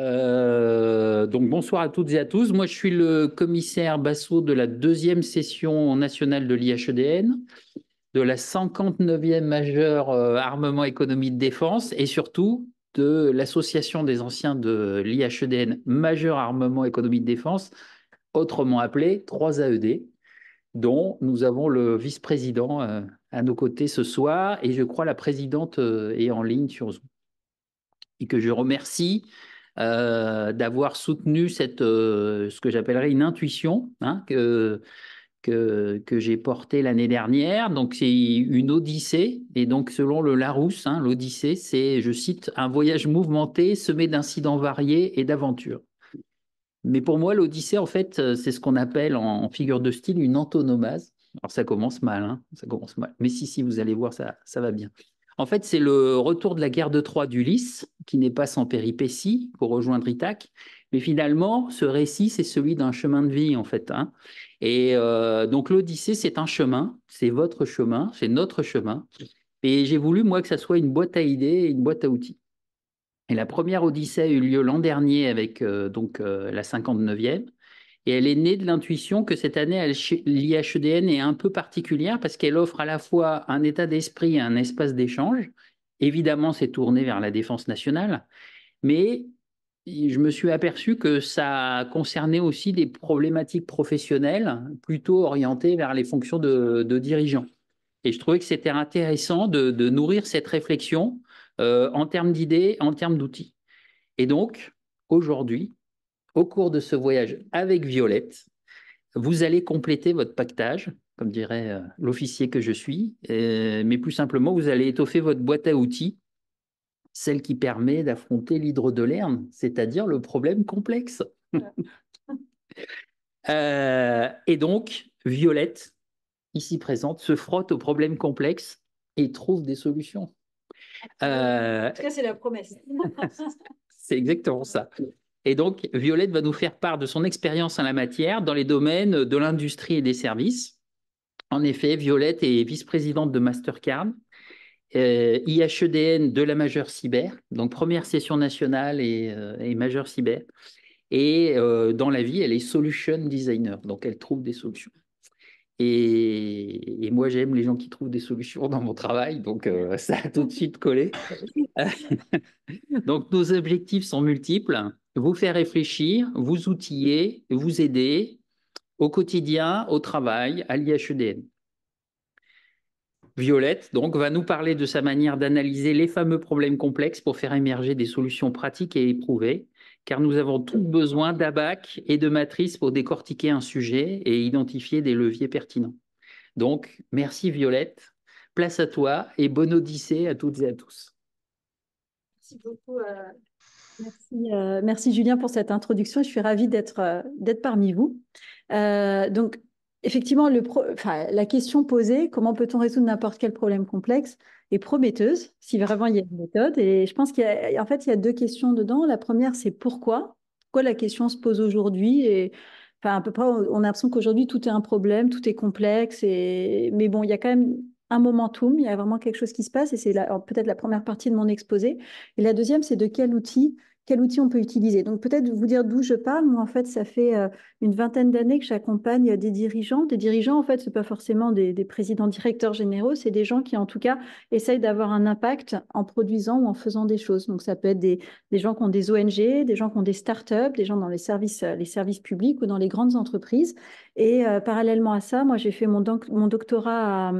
Euh, donc bonsoir à toutes et à tous. Moi, je suis le commissaire Bassot de la deuxième session nationale de l'IHEDN, de la 59e majeure euh, armement économie de défense et surtout de l'association des anciens de l'IHEDN majeure armement économie de défense, autrement appelée 3AED, dont nous avons le vice-président euh, à nos côtés ce soir et je crois la présidente est en ligne sur Zoom et que je remercie euh, d'avoir soutenu cette, euh, ce que j'appellerais une intuition hein, que, que, j'ai portée l'année dernière. Donc, c'est une odyssée. Et donc, selon le Larousse, hein, l'odyssée, c'est, je cite, un voyage mouvementé, semé d'incidents variés et d'aventures. Mais pour moi, l'odyssée, en fait, c'est ce qu'on appelle en, figure de style une antonomase. Alors ça commence mal, hein, ça commence mal. Mais si, si, vous allez voir, ça, ça va bien. En fait, c'est le retour de la guerre de Troie d'Ulysse, qui n'est pas sans péripéties, pour rejoindre Ithaque. Mais finalement, ce récit, c'est celui d'un chemin de vie, en fait. Hein. Et euh, donc, l'Odyssée, c'est un chemin, c'est votre chemin, c'est notre chemin. Et j'ai voulu, moi, que ça soit une boîte à idées et une boîte à outils. Et la première Odyssée a eu lieu l'an dernier avec euh, donc euh, la 59e. Et elle est née de l'intuition que cette année, l'IHEDN est un peu particulière parce qu'elle offre à la fois un état d'esprit et un espace d'échange. Évidemment, c'est tourné vers la défense nationale, mais je me suis aperçu que ça concernait aussi des problématiques professionnelles plutôt orientées vers les fonctions de, dirigeants. Et je trouvais que c'était intéressant de, nourrir cette réflexion euh, en termes d'idées, en termes d'outils. Et donc, aujourd'hui, au cours de ce voyage avec Violette, vous allez compléter votre pactage, comme dirait euh, l'officier que je suis, euh, mais plus simplement, vous allez étoffer votre boîte à outils, celle qui permet d'affronter l'hydro de c'est-à-dire le problème complexe. Euh, et donc, Violette, ici présente, se frotte au problème complexe et trouve des solutions. En tout cas, c'est la promesse. c'est exactement ça. Et donc, Violette va nous faire part de son expérience en la matière dans les domaines de l'industrie et des services. En effet, Violette est vice-présidente de Mastercard, euh, IHEDN de la majeure cyber, donc première session nationale et, euh, majeure cyber. Et euh, dans la vie, elle est solution designer, donc elle trouve des solutions. et moi, j'aime les gens qui trouvent des solutions dans mon travail, donc ça a tout de suite collé. donc nos objectifs sont multiples vous faire réfléchir, vous outiller, vous aider au quotidien, au travail, à l'IHEDN. Violette, donc, va nous parler de sa manière d'analyser les fameux problèmes complexes pour faire émerger des solutions pratiques et éprouvées, car nous avons tous besoin d'abac et de matrices pour décortiquer un sujet et identifier des leviers pertinents. Donc, merci Violette, place à toi et bonne odyssée à toutes et à tous. Merci beaucoup. Euh, euh, merci Julien pour cette introduction. Je suis ravie d'être euh, d'être parmi vous. Euh, donc, effectivement, la question posée, comment peut-on résoudre n'importe quel problème complexe, est prometteuse, si vraiment il y a une méthode. Et je pense qu'en fait, il y a deux questions dedans. La première, c'est pourquoi Pourquoi la question se pose aujourd'hui et... Enfin, à peu près, on a l'impression qu'aujourd'hui, tout est un problème, tout est complexe. Et... Mais bon, il y a quand même un momentum, il y a vraiment quelque chose qui se passe, et c'est peut-être la première partie de mon exposé. Et la deuxième, c'est de quel outil quel outil on peut utiliser. Donc peut-être vous dire d'où je parle. Moi, en fait, ça fait euh, une vingtaine d'années que j'accompagne des dirigeants. Des dirigeants, en fait, ce pas forcément des, présidents directeurs généraux, c'est des gens qui, en tout cas, essayent d'avoir un impact en produisant ou en faisant des choses. Donc ça peut être des, gens qui ont des ONG, des gens qui ont des startups, des gens dans les services, euh, les services publics ou dans les grandes entreprises. Et euh, parallèlement à ça, moi, j'ai fait mon, doctorat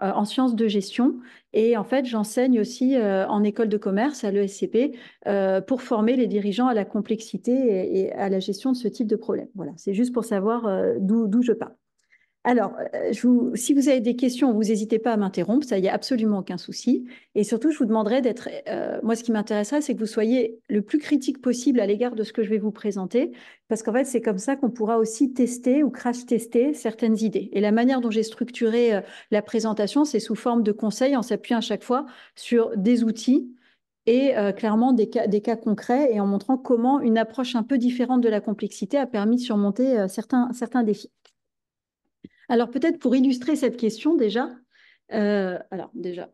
en sciences de gestion et en fait, j'enseigne aussi euh, en école de commerce à l'ESCP euh, pour former les dirigeants à la complexité et, à la gestion de ce type de problème. Voilà, c'est juste pour savoir euh, d'où je parle. Alors, euh, si vous avez des questions, vous n'hésitez pas à m'interrompre, ça y a absolument aucun souci. Et surtout, je vous demanderai d'être, euh, moi, ce qui m'intéresserait, c'est que vous soyez le plus critique possible à l'égard de ce que je vais vous présenter, parce qu'en fait, c'est comme ça qu'on pourra aussi tester ou crash tester certaines idées. Et la manière dont j'ai structuré euh, la présentation, c'est sous forme de conseils, en s'appuyant à chaque fois sur des outils et clairement des cas, concrets, et en montrant comment une approche un peu différente de la complexité a permis de surmonter certains défis. Alors peut-être pour illustrer cette question déjà, euh, alors déjà,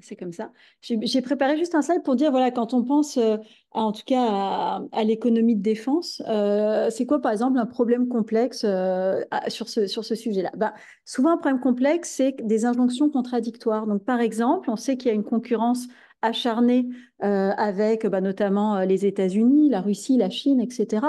c'est comme ça. J'ai préparé juste un slide pour dire, voilà, quand on pense euh, en tout cas à, l'économie de défense, euh, c'est quoi par exemple un problème complexe sur ce, sujet-là ben, Souvent, un problème complexe, c'est des injonctions contradictoires. Donc par exemple, on sait qu'il y a une concurrence acharnée avec bah, notamment les États-Unis, la Russie, la Chine, etc.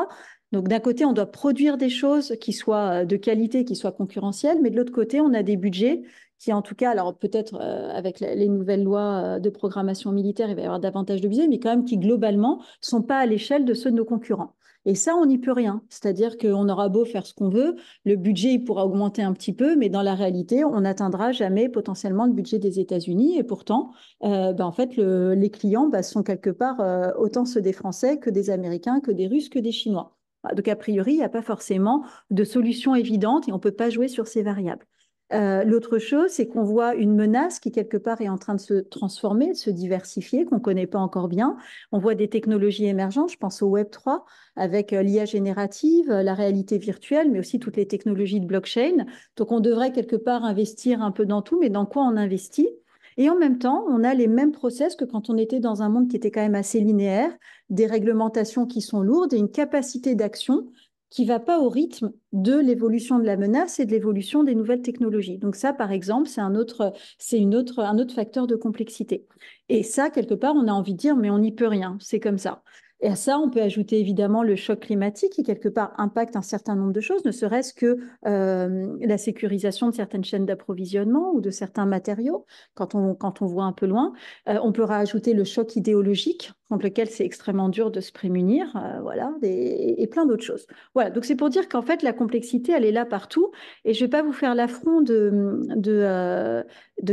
Donc d'un côté, on doit produire des choses qui soient euh, de qualité, qui soient concurrentielles, mais de l'autre côté, on a des budgets qui, en tout cas, alors peut-être euh, avec les nouvelles lois euh, de programmation militaire, il va y avoir davantage de budgets, mais quand même qui globalement sont pas à l'échelle de ceux de nos concurrents. Et ça, on n'y peut rien. C'est-à-dire qu'on aura beau faire ce qu'on veut, le budget il pourra augmenter un petit peu, mais dans la réalité, on n'atteindra jamais potentiellement le budget des États-Unis. Et pourtant, ben, en fait, les clients ben, sont quelque part autant ceux des Français que des Américains, que des Russes, que des Chinois. Ah, donc, a priori, il n'y a pas forcément de solution évidente et on ne peut pas jouer sur ces variables. Euh, l'autre chose, c'est qu'on voit une menace qui, quelque part, est en train de se transformer, de se diversifier, qu'on ne connaît pas encore bien. On voit des technologies émergentes, je pense au Web 3, avec euh, l'IA générative, euh, la réalité virtuelle, mais aussi toutes les technologies de blockchain. Donc, on devrait, quelque part, investir un peu dans tout, mais dans quoi on investit et en même temps, on a les mêmes process que quand on était dans un monde qui était quand même assez linéaire, des réglementations qui sont lourdes et une capacité d'action qui ne va pas au rythme de l'évolution de la menace et de l'évolution des nouvelles technologies. Donc ça, par exemple, c'est un autre, c'est une autre, un autre facteur de complexité. Et ça, quelque part, on a envie de dire, mais on n'y peut rien, c'est comme ça. Et à ça, on peut ajouter évidemment le choc climatique qui, quelque part, impacte un certain nombre de choses, ne serait-ce que euh, la sécurisation de certaines chaînes d'approvisionnement ou de certains matériaux, quand on, voit un peu loin. Euh, on peut rajouter le choc idéologique contre lequel c'est extrêmement dur de se prémunir, euh, voilà, et, plein d'autres choses. Voilà, donc c'est pour dire qu'en fait, la complexité, elle est là partout. Et je ne vais pas vous faire l'affront de,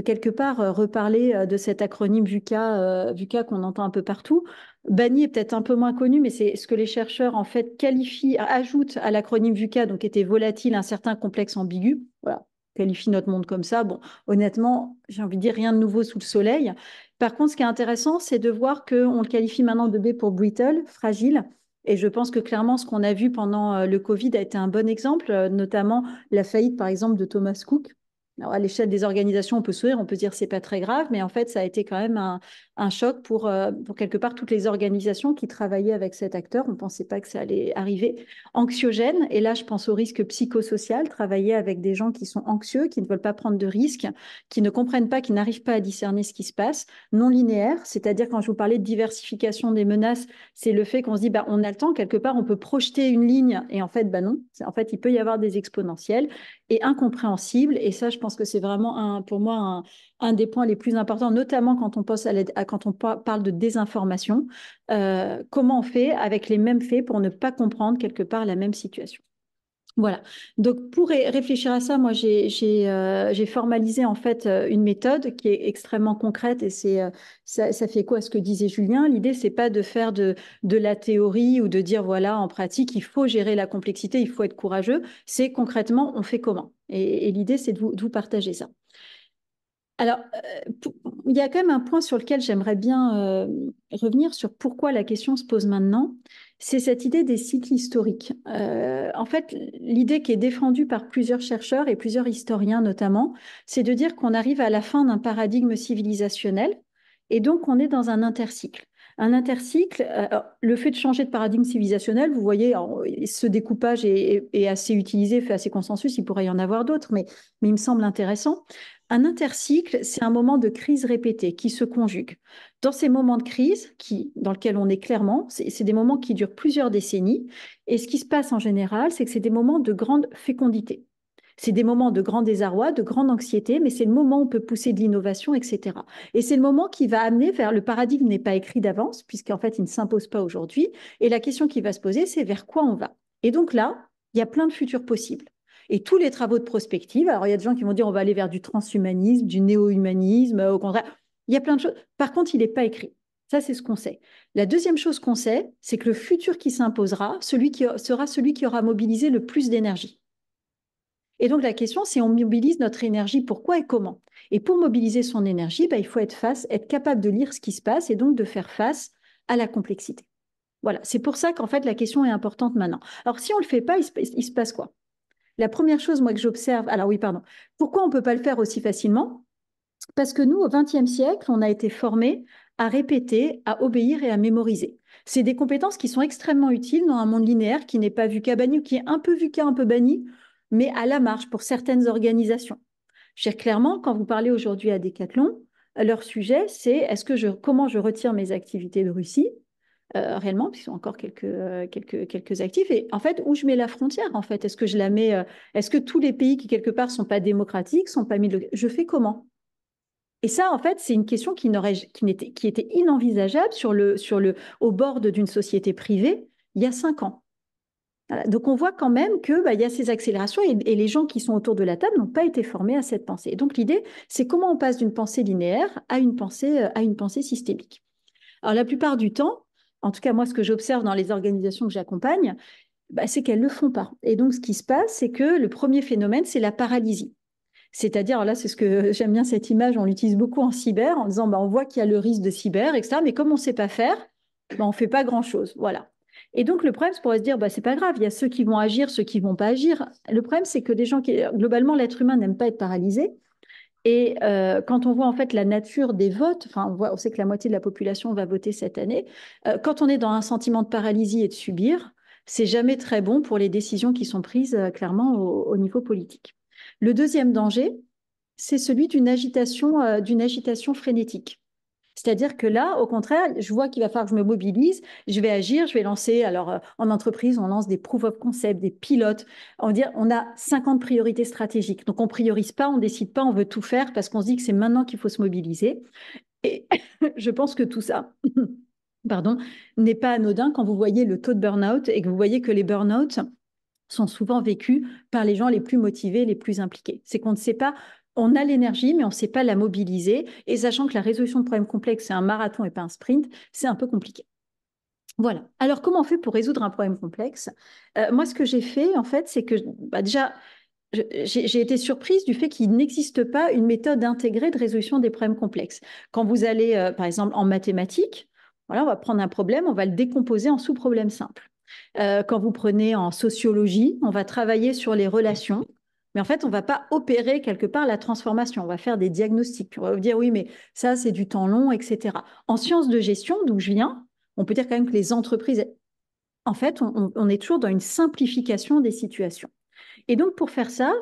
quelque part reparler de cet acronyme VUCA, VUCA qu'on entend un peu partout. Bani est peut-être un peu moins connu, mais c'est ce que les chercheurs en fait qualifient, ajoutent à l'acronyme VUCA, donc était volatile, un certain complexe ambigu. Voilà, qualifie notre monde comme ça. Bon, honnêtement, j'ai envie de dire rien de nouveau sous le soleil. Par contre, ce qui est intéressant, c'est de voir que on le qualifie maintenant de B pour brittle, fragile. Et je pense que clairement, ce qu'on a vu pendant euh, le Covid a été un bon exemple, euh, notamment la faillite, par exemple, de Thomas Cook, à l'échelle des organisations, on peut sourire, on peut dire c'est pas très grave, mais en fait, ça a été quand même un, choc euh, pour, quelque part toutes les organisations qui travaillaient avec cet acteur. On ne pensait pas que ça allait arriver. Anxiogène, et là, je pense au risque psychosocial, travailler avec des gens qui sont anxieux, qui ne veulent pas prendre de risques, qui ne comprennent pas, qui n'arrivent pas à discerner ce qui se passe. Non linéaire, c'est-à-dire quand je vous parlais de diversification des menaces, c'est le fait qu'on se dit bah, on a le temps, quelque part, on peut projeter une ligne, et en fait, bah non, en fait, il peut y avoir des exponentiels et incompréhensible. Et ça, je pense que c'est vraiment un, pour moi un, des points les plus importants, notamment quand on, à quand on parle de désinformation. Euh, comment on fait avec les mêmes faits pour ne pas comprendre quelque part la même situation voilà. Donc pour réfléchir à ça, moi j'ai euh, formalisé en fait euh, une méthode qui est extrêmement concrète et euh, ça, fait quoi ce que disait Julien L'idée n'est pas de faire de, la théorie ou de dire voilà en pratique il faut gérer la complexité, il faut être courageux. C'est concrètement on fait comment Et, l'idée c'est de vous partager ça. Alors, euh, il y a quand même un point sur lequel j'aimerais bien euh, revenir sur pourquoi la question se pose maintenant. C'est cette idée des cycles historiques. Euh, en fait, l'idée qui est défendue par plusieurs chercheurs et plusieurs historiens notamment, c'est de dire qu'on arrive à la fin d'un paradigme civilisationnel et donc on est dans un intercycle. Un intercycle, euh, le fait de changer de paradigme civilisationnel, vous voyez, ce découpage est, assez utilisé, fait assez consensus, il pourrait y en avoir d'autres, mais, mais il me semble intéressant. Un intercycle, c'est un moment de crise répétée qui se conjugue. Dans ces moments de crise, qui, dans lesquels on est clairement, c'est des moments qui durent plusieurs décennies, et ce qui se passe en général, c'est que c'est des moments de grande fécondité. C'est des moments de grand désarroi, de grande anxiété, mais c'est le moment où on peut pousser de l'innovation, etc. Et c'est le moment qui va amener vers le paradigme n'est pas écrit d'avance, puisqu'en fait, il ne s'impose pas aujourd'hui. Et la question qui va se poser, c'est vers quoi on va. Et donc là, il y a plein de futurs possibles. Et tous les travaux de prospective, alors il y a des gens qui vont dire on va aller vers du transhumanisme, du néo-humanisme, au contraire, il y a plein de choses. Par contre, il n'est pas écrit. Ça, c'est ce qu'on sait. La deuxième chose qu'on sait, c'est que le futur qui s'imposera celui qui sera celui qui aura mobilisé le plus d'énergie. Et donc la question, c'est on mobilise notre énergie, pourquoi et comment Et pour mobiliser son énergie, bah, il faut être face, être capable de lire ce qui se passe et donc de faire face à la complexité. Voilà, c'est pour ça qu'en fait la question est importante maintenant. Alors si on ne le fait pas, il se, passe quoi La première chose, moi, que j'observe, alors oui, pardon, pourquoi on ne peut pas le faire aussi facilement Parce que nous, au XXe siècle, on a été formés à répéter, à obéir et à mémoriser. C'est des compétences qui sont extrêmement utiles dans un monde linéaire qui n'est pas vu banni qui est un peu vu qu'à un peu banni, mais à la marge pour certaines organisations. Je veux dire, clairement, quand vous parlez aujourd'hui à Decathlon, euh, leur sujet, c'est est-ce que je, comment je retire mes activités de Russie euh, réellement, parce ont encore quelques, euh, quelques, quelques actifs. Et en fait, où je mets la frontière, en fait Est-ce que je la mets Est-ce que tous les pays qui, quelque part, sont pas démocratiques, sont pas mis de... Je fais comment et ça, en fait, c'est une question qui, qui, était, qui était inenvisageable sur le, sur le, au bord d'une société privée il y a cinq ans. Donc on voit quand même qu'il bah, y a ces accélérations et, les gens qui sont autour de la table n'ont pas été formés à cette pensée. donc l'idée, c'est comment on passe d'une pensée linéaire à une pensée, euh, à une pensée systémique. Alors la plupart du temps, en tout cas moi ce que j'observe dans les organisations que j'accompagne, bah, c'est qu'elles ne le font pas. Et donc ce qui se passe, c'est que le premier phénomène, c'est la paralysie. C'est-à-dire, là, c'est ce que j'aime bien cette image, on l'utilise beaucoup en cyber, en disant, bah, on voit qu'il y a le risque de cyber, etc. Mais comme on ne sait pas faire, on ne fait pas grand-chose. Voilà. Et donc, le problème, c'est pourrait se dire, bah, c'est pas grave, il y a ceux qui vont agir, ceux qui vont pas agir. Le problème, c'est que des gens qui, globalement, l'être humain n'aime pas être paralysé. Et euh, quand on voit en fait la nature des votes, on, sait que la moitié de la population va voter cette année, euh, quand on est dans un sentiment de paralysie et de subir, c'est jamais très bon pour les décisions qui sont prises euh, clairement au, au, niveau politique. Le deuxième danger, c'est celui d'une agitation, d'une agitation frénétique. C'est-à-dire que là, au contraire, je vois qu'il va falloir que je me mobilise, je vais agir, je vais lancer. Alors, euh, en entreprise, on lance des proof of concept, des pilotes. On, dit, on a 50 priorités stratégiques. Donc, on priorise pas, on décide pas, on veut tout faire parce qu'on se dit que c'est maintenant qu'il faut se mobiliser. Et je pense que tout ça. pardon, n'est pas anodin quand vous voyez le taux de burn-out et que vous voyez que les burn-out sont souvent vécus par les gens les plus motivés, les plus impliqués. C'est qu'on ne sait pas on a l'énergie, mais on ne sait pas la mobiliser. Et sachant que la résolution de problèmes complexes, c'est un marathon et pas un sprint, c'est un peu compliqué. Voilà. Alors, comment on fait pour résoudre un problème complexe euh, Moi, ce que j'ai fait, en fait, c'est que bah, déjà, j'ai été surprise du fait qu'il n'existe pas une méthode intégrée de résolution des problèmes complexes. Quand vous allez, euh, par exemple, en mathématiques, voilà, on va prendre un problème, on va le décomposer en sous-problèmes simples. Euh, quand vous prenez en sociologie, on va travailler sur les relations. Mais en fait, on ne va pas opérer quelque part la transformation. On va faire des diagnostics. On va dire oui, mais ça, c'est du temps long, etc. En sciences de gestion, d'où je viens, on peut dire quand même que les entreprises, en fait, on, est toujours dans une simplification des situations. Et donc, pour faire ça,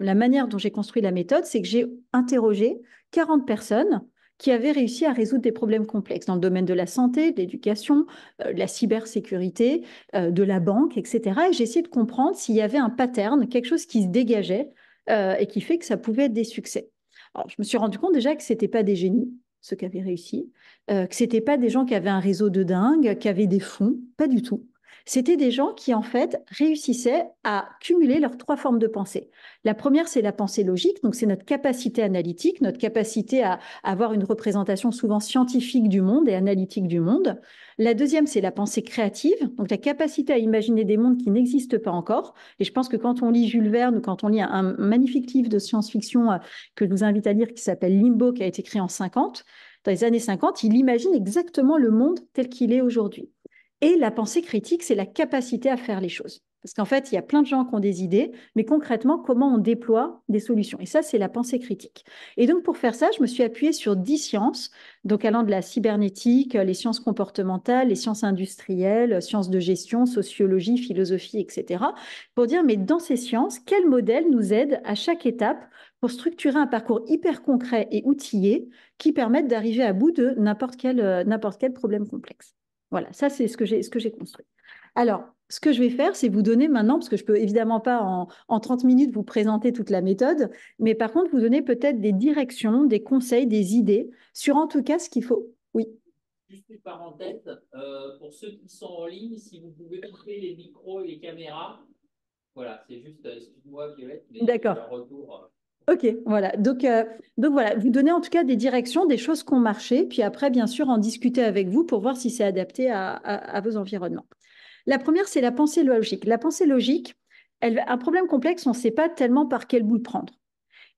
la manière dont j'ai construit la méthode, c'est que j'ai interrogé 40 personnes qui avaient réussi à résoudre des problèmes complexes dans le domaine de la santé, de l'éducation, euh, de la cybersécurité, euh, de la banque, etc. Et j'ai essayé de comprendre s'il y avait un pattern, quelque chose qui se dégageait euh, et qui fait que ça pouvait être des succès. Alors, je me suis rendu compte déjà que ce n'étaient pas des génies, ceux qui avaient réussi, que ce n'étaient pas des gens qui avaient un réseau de dingue, qui avaient des fonds, pas du tout. C'était des gens qui, en fait, réussissaient à cumuler leurs trois formes de pensée. La première, c'est la pensée logique, donc c'est notre capacité analytique, notre capacité à avoir une représentation souvent scientifique du monde et analytique du monde. La deuxième, c'est la pensée créative, donc la capacité à imaginer des mondes qui n'existent pas encore. Et je pense que quand on lit Jules Verne ou quand on lit un, un magnifique livre de science-fiction euh, que je vous invite à lire qui s'appelle Limbo, qui a été créé en 50, dans les années 50, il imagine exactement le monde tel qu'il est aujourd'hui. Et la pensée critique, c'est la capacité à faire les choses. Parce qu'en fait, il y a plein de gens qui ont des idées, mais concrètement, comment on déploie des solutions Et ça, c'est la pensée critique. Et donc, pour faire ça, je me suis appuyée sur dix sciences, donc allant de la cybernétique, les sciences comportementales, les sciences industrielles, sciences de gestion, sociologie, philosophie, etc., pour dire, mais dans ces sciences, quel modèle nous aide à chaque étape pour structurer un parcours hyper concret et outillé qui permette d'arriver à bout de n'importe quel, euh, quel problème complexe voilà, ça c'est ce que j'ai construit. Alors, ce que je vais faire, c'est vous donner maintenant, parce que je ne peux évidemment pas en, 30 minutes vous présenter toute la méthode, mais par contre vous donner peut-être des directions, des conseils, des idées sur en tout cas ce qu'il faut. Oui. Juste une parenthèse, euh, pour ceux qui sont en ligne, si vous pouvez couper les micros et les caméras, voilà, c'est juste, euh, excuse-moi Violette, mais un retour. Euh, Ok, voilà. Euh, donc, voilà, vous donnez en tout cas des directions, des choses qui ont marché, puis après, bien sûr, en discuter avec vous pour voir si c'est adapté à, vos environnements. La première, c'est la pensée logique. La pensée logique, un problème complexe, on ne sait pas tellement par quel bout le prendre.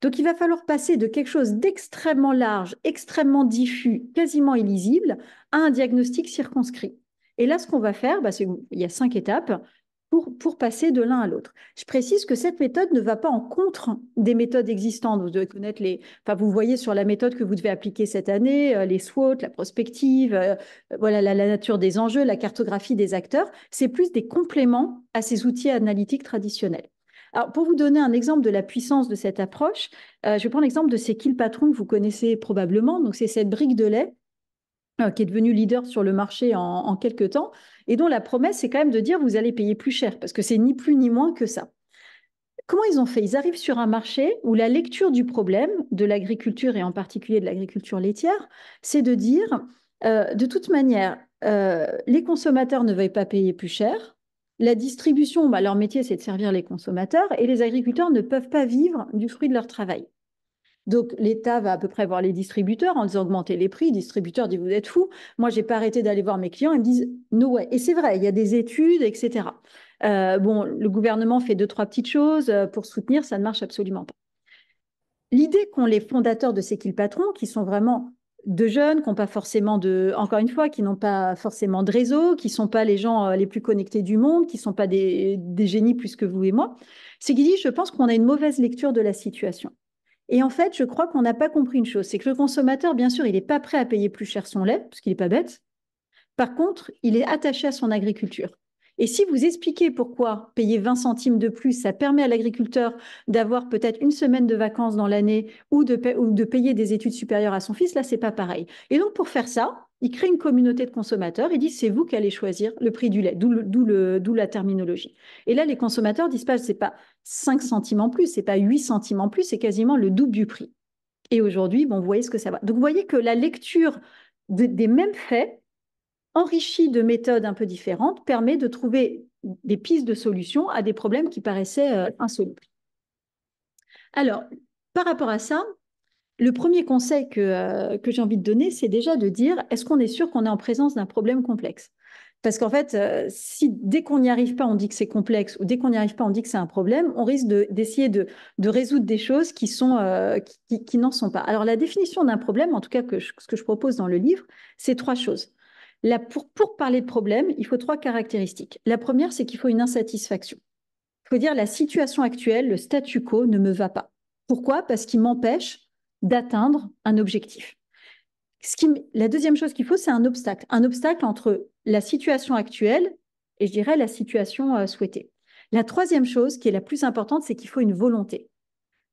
Donc, il va falloir passer de quelque chose d'extrêmement large, extrêmement diffus, quasiment illisible, à un diagnostic circonscrit. Et là, ce qu'on va faire, bah, c'est il y a cinq étapes pour, passer de l'un à l'autre. Je précise que cette méthode ne va pas en contre des méthodes existantes. Vous devez connaître les. Enfin, vous voyez sur la méthode que vous devez appliquer cette année, euh, les SWOT, la prospective, euh, euh, voilà la, nature des enjeux, la cartographie des acteurs. C'est plus des compléments à ces outils analytiques traditionnels. Alors, pour vous donner un exemple de la puissance de cette approche, je je prendre l'exemple de ces kill patron que vous connaissez probablement. Donc, c'est cette brique de lait euh, qui est devenu leader sur le marché en, quelques temps, et dont la promesse, c'est quand même de dire vous allez payer plus cher, parce que c'est ni plus ni moins que ça. Comment ils ont fait Ils arrivent sur un marché où la lecture du problème de l'agriculture, et en particulier de l'agriculture laitière, c'est de dire, euh, de toute manière, euh, les consommateurs ne veulent pas payer plus cher, la distribution, bah, leur métier, c'est de servir les consommateurs, et les agriculteurs ne peuvent pas vivre du fruit de leur travail. Donc l'État va à peu près voir les distributeurs en disant augmenter les prix. Les distributeurs disent vous êtes fous. Moi, j'ai pas arrêté d'aller voir mes clients. Ils me disent no ouais Et c'est vrai, il y a des études, etc. Euh, bon, le gouvernement fait deux, trois petites choses euh, pour soutenir, ça ne marche absolument pas. L'idée qu'ont les fondateurs de ces qu'ils patrons qui sont vraiment de jeunes, qui n'ont pas forcément de, encore une fois, qui n'ont pas forcément de réseau, qui ne sont pas les gens euh, les plus connectés du monde, qui ne sont pas des, des, génies plus que vous et moi, c'est qu'ils disent, je pense qu'on a une mauvaise lecture de la situation. Et en fait, je crois qu'on n'a pas compris une chose, c'est que le consommateur, bien sûr, il n'est pas prêt à payer plus cher son lait, parce qu'il n'est pas bête. Par contre, il est attaché à son agriculture. Et si vous expliquez pourquoi payer 20 centimes de plus, ça permet à l'agriculteur d'avoir peut-être une semaine de vacances dans l'année ou, de, payer des études supérieures à son fils, là, c'est pas pareil. Et donc, pour faire ça, il crée une communauté de consommateurs Il dit c'est vous qui allez choisir le prix du lait, d'où la terminologie. Et là, les consommateurs disent pas, c'est pas 5 centimes en plus, n'est pas 8 centimes en plus, c'est quasiment le double du prix. Et aujourd'hui, bon, vous voyez ce que ça va. Donc vous voyez que la lecture des mêmes faits, enrichie de méthodes un peu différentes, permet de trouver des pistes de solutions à des problèmes qui paraissaient euh, insolubles. Alors, par rapport à ça, le premier conseil euh, que j'ai envie de donner, c'est déjà de dire, est-ce qu'on est sûr qu'on est en présence d'un problème complexe parce qu'en fait, euh, si dès qu'on n'y arrive pas, on dit que c'est complexe, ou dès qu'on n'y arrive pas, on dit que c'est un problème, on risque d'essayer de, résoudre des choses euh, qui, qui, n'en sont pas. Alors la définition d'un problème, en tout cas ce que je propose dans le livre, c'est trois choses. pour, pour parler de problème, il faut trois caractéristiques. La première, c'est qu'il faut une insatisfaction. Il faut dire la situation actuelle, le statu quo ne me va pas. Pourquoi Parce qu'il m'empêche d'atteindre un objectif la deuxième chose qu'il faut, c'est un obstacle. Un obstacle entre la situation actuelle et je dirais la situation euh, souhaitée. La troisième chose qui est la plus importante, c'est qu'il faut une volonté.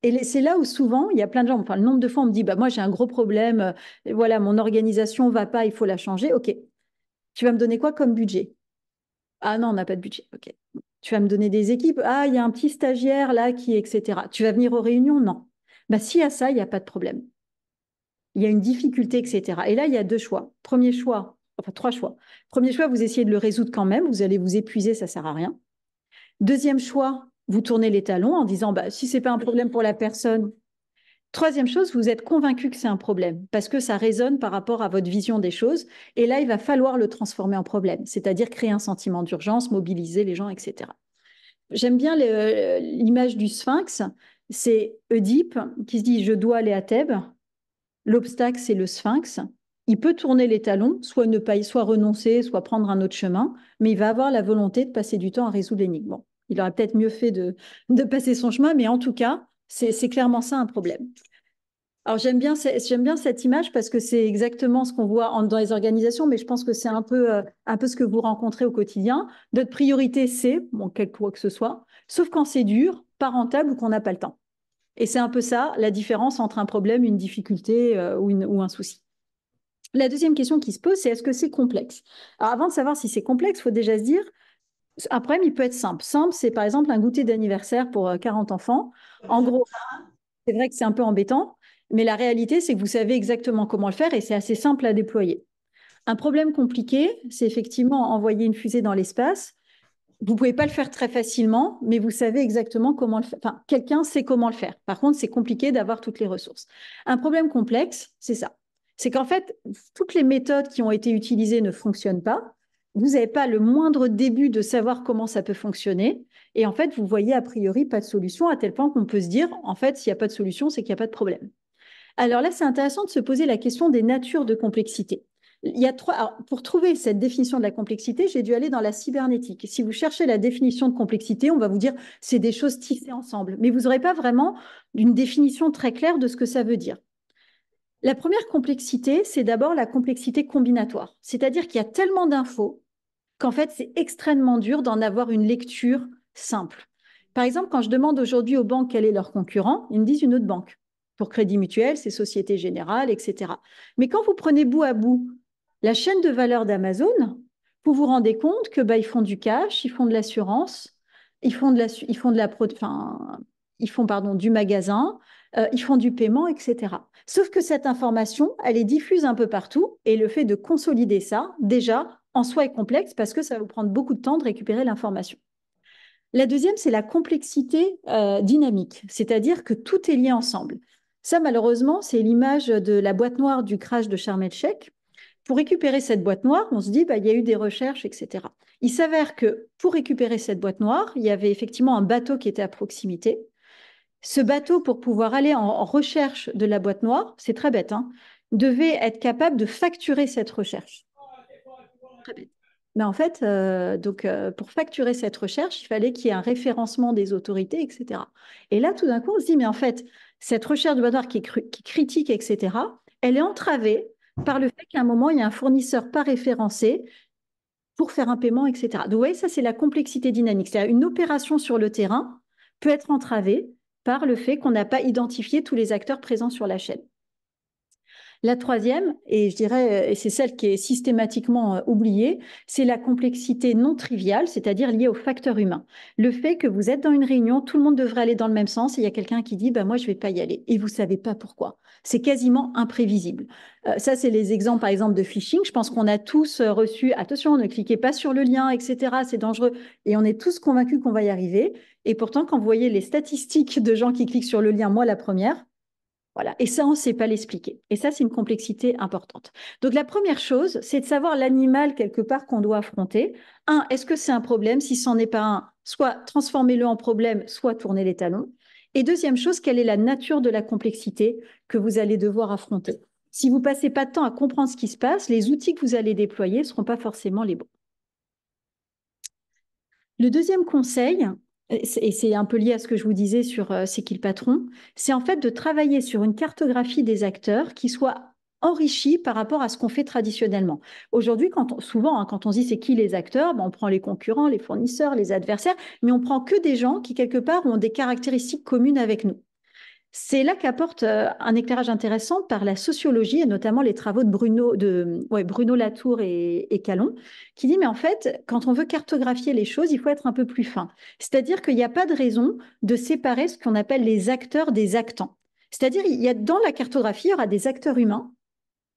Et c'est là où souvent, il y a plein de gens, enfin, le nombre de fois, on me dit, bah, moi, j'ai un gros problème, euh, voilà, mon organisation ne va pas, il faut la changer. OK. Tu vas me donner quoi comme budget? Ah non, on n'a pas de budget. OK. Tu vas me donner des équipes. Ah, il y a un petit stagiaire là qui, etc. Tu vas venir aux réunions? Non. Bah, y a ça, il n'y a pas de problème il y a une difficulté, etc. Et là, il y a deux choix. Premier choix, enfin trois choix. Premier choix, vous essayez de le résoudre quand même, vous allez vous épuiser, ça ne sert à rien. Deuxième choix, vous tournez les talons en disant bah, si ce n'est pas un problème pour la personne. Troisième chose, vous êtes convaincu que c'est un problème parce que ça résonne par rapport à votre vision des choses. Et là, il va falloir le transformer en problème, c'est-à-dire créer un sentiment d'urgence, mobiliser les gens, etc. J'aime bien l'image du sphinx. C'est Oedipe qui se dit Je dois aller à Thèbes. L'obstacle, c'est le sphinx. Il peut tourner les talons, soit ne pas soit renoncer, soit prendre un autre chemin, mais il va avoir la volonté de passer du temps à résoudre l'énigme. il aurait peut-être mieux fait de, de passer son chemin, mais en tout cas, c'est clairement ça un problème. Alors j'aime bien, bien cette image parce que c'est exactement ce qu'on voit dans les organisations, mais je pense que c'est un peu, euh, un peu ce que vous rencontrez au quotidien. Notre priorité, c'est, bon, quel quoi que ce soit, sauf quand c'est dur, pas rentable ou qu'on n'a pas le temps. Et c'est un peu ça la différence entre un problème, une difficulté euh, ou, ou un souci. La deuxième question qui se pose, c'est est-ce que c'est complexe Alors avant de savoir si c'est complexe, il faut déjà se dire, un problème, il peut être simple. Simple, c'est par exemple un goûter d'anniversaire pour 40 euh, enfants. En gros, c'est vrai que c'est un peu embêtant, mais la réalité, c'est que vous savez exactement comment le faire et c'est assez simple à déployer. Un problème compliqué, c'est effectivement envoyer une fusée dans l'espace vous pouvez pas le faire très facilement, mais vous savez exactement comment le faire. Enfin, quelqu'un sait comment le faire. Par contre, c'est compliqué d'avoir toutes les ressources. Un problème complexe, c'est ça. C'est qu'en fait, toutes les méthodes qui ont été utilisées ne fonctionnent pas. Vous n'avez pas le moindre début de savoir comment ça peut fonctionner. Et en fait, vous voyez a priori pas de solution à tel point qu'on peut se dire, en fait, s'il n'y a pas de solution, c'est qu'il n'y a pas de problème. Alors là, c'est intéressant de se poser la question des natures de complexité. Il y a trois, pour trouver cette définition de la complexité, j'ai dû aller dans la cybernétique. Si vous cherchez la définition de complexité, on va vous dire c'est des choses tissées ensemble, mais vous n'aurez pas vraiment une définition très claire de ce que ça veut dire. La première complexité, c'est d'abord la complexité combinatoire, c'est-à-dire qu'il y a tellement d'infos qu'en fait, c'est extrêmement dur d'en avoir une lecture simple. Par exemple, quand je demande aujourd'hui aux banques quel est leur concurrent, ils me disent une autre banque. Pour Crédit Mutuel, c'est Société Générale, etc. Mais quand vous prenez bout à bout la chaîne de valeur d'Amazon, vous vous rendez compte que bah, ils font du cash, ils font de l'assurance, ils font de la, ils font de la, ils font pardon du magasin, euh, ils font du paiement, etc. Sauf que cette information, elle est diffuse un peu partout et le fait de consolider ça, déjà, en soi est complexe parce que ça va vous prendre beaucoup de temps de récupérer l'information. La deuxième, c'est la complexité euh, dynamique, c'est-à-dire que tout est lié ensemble. Ça, malheureusement, c'est l'image de la boîte noire du crash de Sharm el pour récupérer cette boîte noire, on se dit, bah, il y a eu des recherches, etc. Il s'avère que pour récupérer cette boîte noire, il y avait effectivement un bateau qui était à proximité. Ce bateau, pour pouvoir aller en recherche de la boîte noire, c'est très bête, hein, devait être capable de facturer cette recherche. Très bête. Mais en fait, euh, donc, euh, pour facturer cette recherche, il fallait qu'il y ait un référencement des autorités, etc. Et là, tout d'un coup, on se dit, mais en fait, cette recherche de boîte noire qui qui est critique, etc., elle est entravée par le fait qu'à un moment, il y a un fournisseur pas référencé pour faire un paiement, etc. Donc, vous voyez, ça, c'est la complexité dynamique. C'est-à-dire une opération sur le terrain peut être entravée par le fait qu'on n'a pas identifié tous les acteurs présents sur la chaîne. La troisième, et je dirais, euh, et c'est celle qui est systématiquement euh, oubliée, c'est la complexité non triviale, c'est-à-dire liée au facteur humain. Le fait que vous êtes dans une réunion, tout le monde devrait aller dans le même sens, et il y a quelqu'un qui dit, bah, moi, je vais pas y aller. Et vous savez pas pourquoi. C'est quasiment imprévisible. Euh, ça, c'est les exemples, par exemple, de phishing. Je pense qu'on a tous reçu, attention, ne cliquez pas sur le lien, etc. C'est dangereux. Et on est tous convaincus qu'on va y arriver. Et pourtant, quand vous voyez les statistiques de gens qui cliquent sur le lien, moi, la première, et ça, on ne sait pas l'expliquer. Et ça, c'est une complexité importante. Donc, la première chose, c'est de savoir l'animal quelque part qu'on doit affronter. Un, est-ce que c'est un problème Si ce n'en est pas un, soit transformez-le en problème, soit tournez les talons. Et deuxième chose, quelle est la nature de la complexité que vous allez devoir affronter Si vous passez pas de temps à comprendre ce qui se passe, les outils que vous allez déployer ne seront pas forcément les bons. Le deuxième conseil, et c'est un peu lié à ce que je vous disais sur euh, C'est qui le patron, c'est en fait de travailler sur une cartographie des acteurs qui soit enrichie par rapport à ce qu'on fait traditionnellement. Aujourd'hui, souvent, quand on hein, dit c'est qui les acteurs, ben, on prend les concurrents, les fournisseurs, les adversaires, mais on prend que des gens qui, quelque part, ont des caractéristiques communes avec nous. C'est là qu'apporte euh, un éclairage intéressant par la sociologie et notamment les travaux de Bruno, Latour et, Calon, qui dit mais en fait, quand on veut cartographier les choses, il faut être un peu plus fin. C'est-à-dire qu'il n'y a pas de raison de séparer ce qu'on appelle les acteurs des actants. C'est-à-dire il y a dans la cartographie, il y aura des acteurs humains,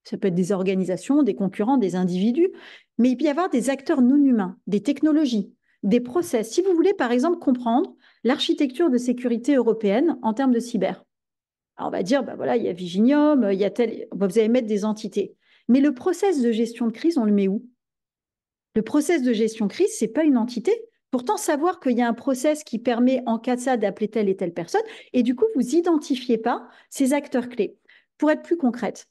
ça peut être des organisations, des concurrents, des individus, mais il peut y avoir des acteurs non humains, des technologies, des process. Si vous voulez par exemple comprendre l'architecture de sécurité européenne en termes de cyber on va dire, bah voilà, il y a Viginium, euh, y a vous allez mettre des entités. Mais le process de gestion de crise, on le met où Le process de gestion de crise, n'est pas une entité. Pourtant, savoir qu'il y a un process qui permet en cas de ça d'appeler telle et telle personne, et du coup, vous identifiez pas ces acteurs clés. Pour être plus concrète,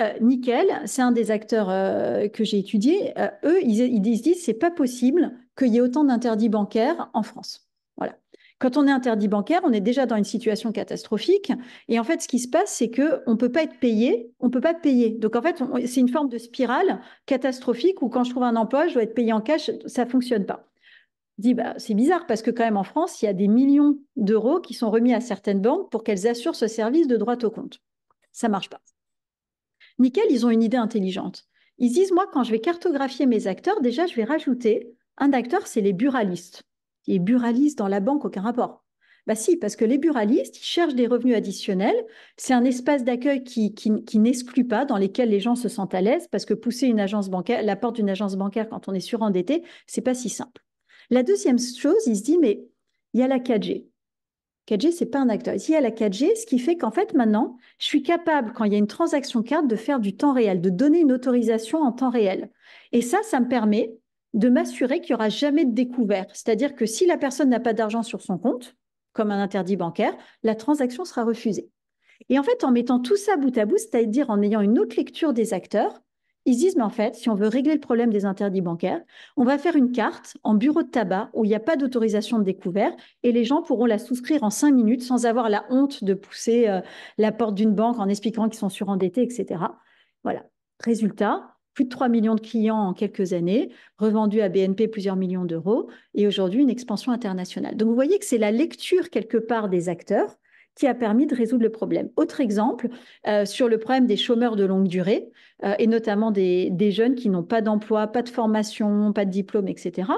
euh, Nickel, c'est un des acteurs euh, que j'ai étudié. eux, ils, ils disent, c'est pas possible qu'il y ait autant d'interdits bancaires en France. Quand on est interdit bancaire, on est déjà dans une situation catastrophique. Et en fait, ce qui se passe, c'est que on peut pas être payé, on peut pas payer. Donc en fait, c'est une forme de spirale catastrophique où quand je trouve un emploi, je dois être payé en cash, ça fonctionne pas. dis bah, c'est bizarre parce que quand même en France, il y a des millions d'euros qui sont remis à certaines banques pour qu'elles assurent ce service de droit au compte. Ça marche pas. Nickel, ils ont une idée intelligente. Ils disent moi, quand je vais cartographier mes acteurs, déjà, je vais rajouter un acteur, c'est les buralistes. Et dans la banque, aucun rapport. Bah si, parce que les buralistes, ils cherchent des revenus additionnels. C'est un espace d'accueil qui, n'exclut pas, dans lequel les gens se sentent à l'aise, parce que pousser une agence bancaire, la porte d'une agence bancaire quand on est surendetté, c'est pas si simple. La deuxième chose, il se dit, mais il y a la 4G. 4G, c'est pas un acteur. Ici, il y a la 4G, ce qui fait qu'en fait, maintenant, je suis capable, quand il y a une transaction carte, de faire du temps réel, de donner une autorisation en temps réel. Et ça, ça me permet de m'assurer qu'il n'y aura jamais de découvert. C'est-à-dire que si la personne n'a pas d'argent sur son compte, comme un interdit bancaire, la transaction sera refusée. Et en fait, en mettant tout ça bout à bout, c'est-à-dire en ayant une autre lecture des acteurs, ils disent, mais en fait, si on veut régler le problème des interdits bancaires, on va faire une carte en bureau de tabac où il n'y a pas d'autorisation de découvert et les gens pourront la souscrire en cinq minutes sans avoir la honte de pousser euh, la porte d'une banque en expliquant qu'ils sont surendettés, etc. Voilà. Résultat, plus de 3 millions de clients en quelques années, revendu à BNP plusieurs millions d'euros, et aujourd'hui une expansion internationale. Donc vous voyez que c'est la lecture quelque part des acteurs qui a permis de résoudre le problème. Autre exemple, euh, sur le problème des chômeurs de longue durée, euh, et notamment des, jeunes qui n'ont pas d'emploi, pas de formation, pas de diplôme, etc.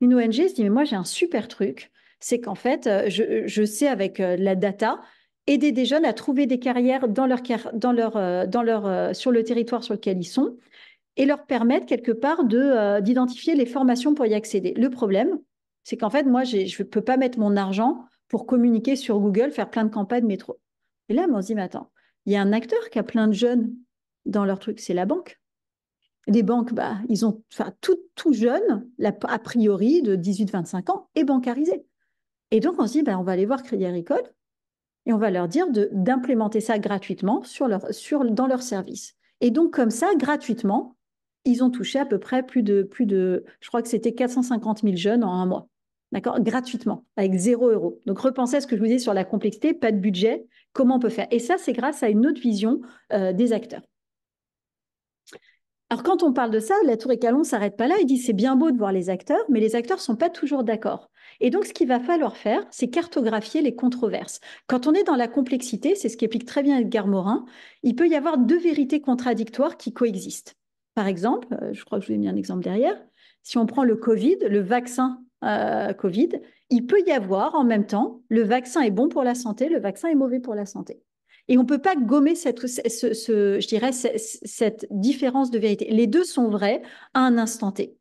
Une ONG se dit, mais moi j'ai un super truc, c'est qu'en fait, euh, je, sais avec la data, aider des jeunes à trouver des carrières dans leur, sur le territoire sur lequel ils sont, et leur permettre quelque part euh, d'identifier les formations pour y accéder. Le problème, c'est qu'en fait, moi, je ne peux pas mettre mon argent pour communiquer sur Google, faire plein de campagnes métro. Et là, moi, on se dit, mais attends, il y a un acteur qui a plein de jeunes dans leur truc, c'est la banque. Les banques, bah, ils ont, enfin, tout, tout jeune, à a priori de 18-25 ans, est bancarisé. Et donc, on se dit, bah, on va aller voir Crédit Agricole et on va leur dire d'implémenter ça gratuitement sur leur, sur, dans leur service. Et donc, comme ça, gratuitement, ils ont touché à peu près plus de, plus de je crois que c'était 450 000 jeunes en un mois. D'accord Gratuitement, avec zéro euro. Donc repensez à ce que je vous disais sur la complexité, pas de budget, comment on peut faire. Et ça, c'est grâce à une autre vision euh, des acteurs. Alors quand on parle de ça, la Tour et Calon ne s'arrête pas là. Il dit c'est bien beau de voir les acteurs, mais les acteurs ne sont pas toujours d'accord. Et donc ce qu'il va falloir faire, c'est cartographier les controverses. Quand on est dans la complexité, c'est ce qui qu'explique très bien Edgar Morin, il peut y avoir deux vérités contradictoires qui coexistent. Par exemple, euh, je crois que je vous ai mis un exemple derrière, si on prend le Covid, le vaccin euh, Covid, il peut y avoir en même temps, le vaccin est bon pour la santé, le vaccin est mauvais pour la santé. Et on ne peut pas gommer cette, je dirais, cette, cette différence de vérité. Les deux sont vrais à un instant T.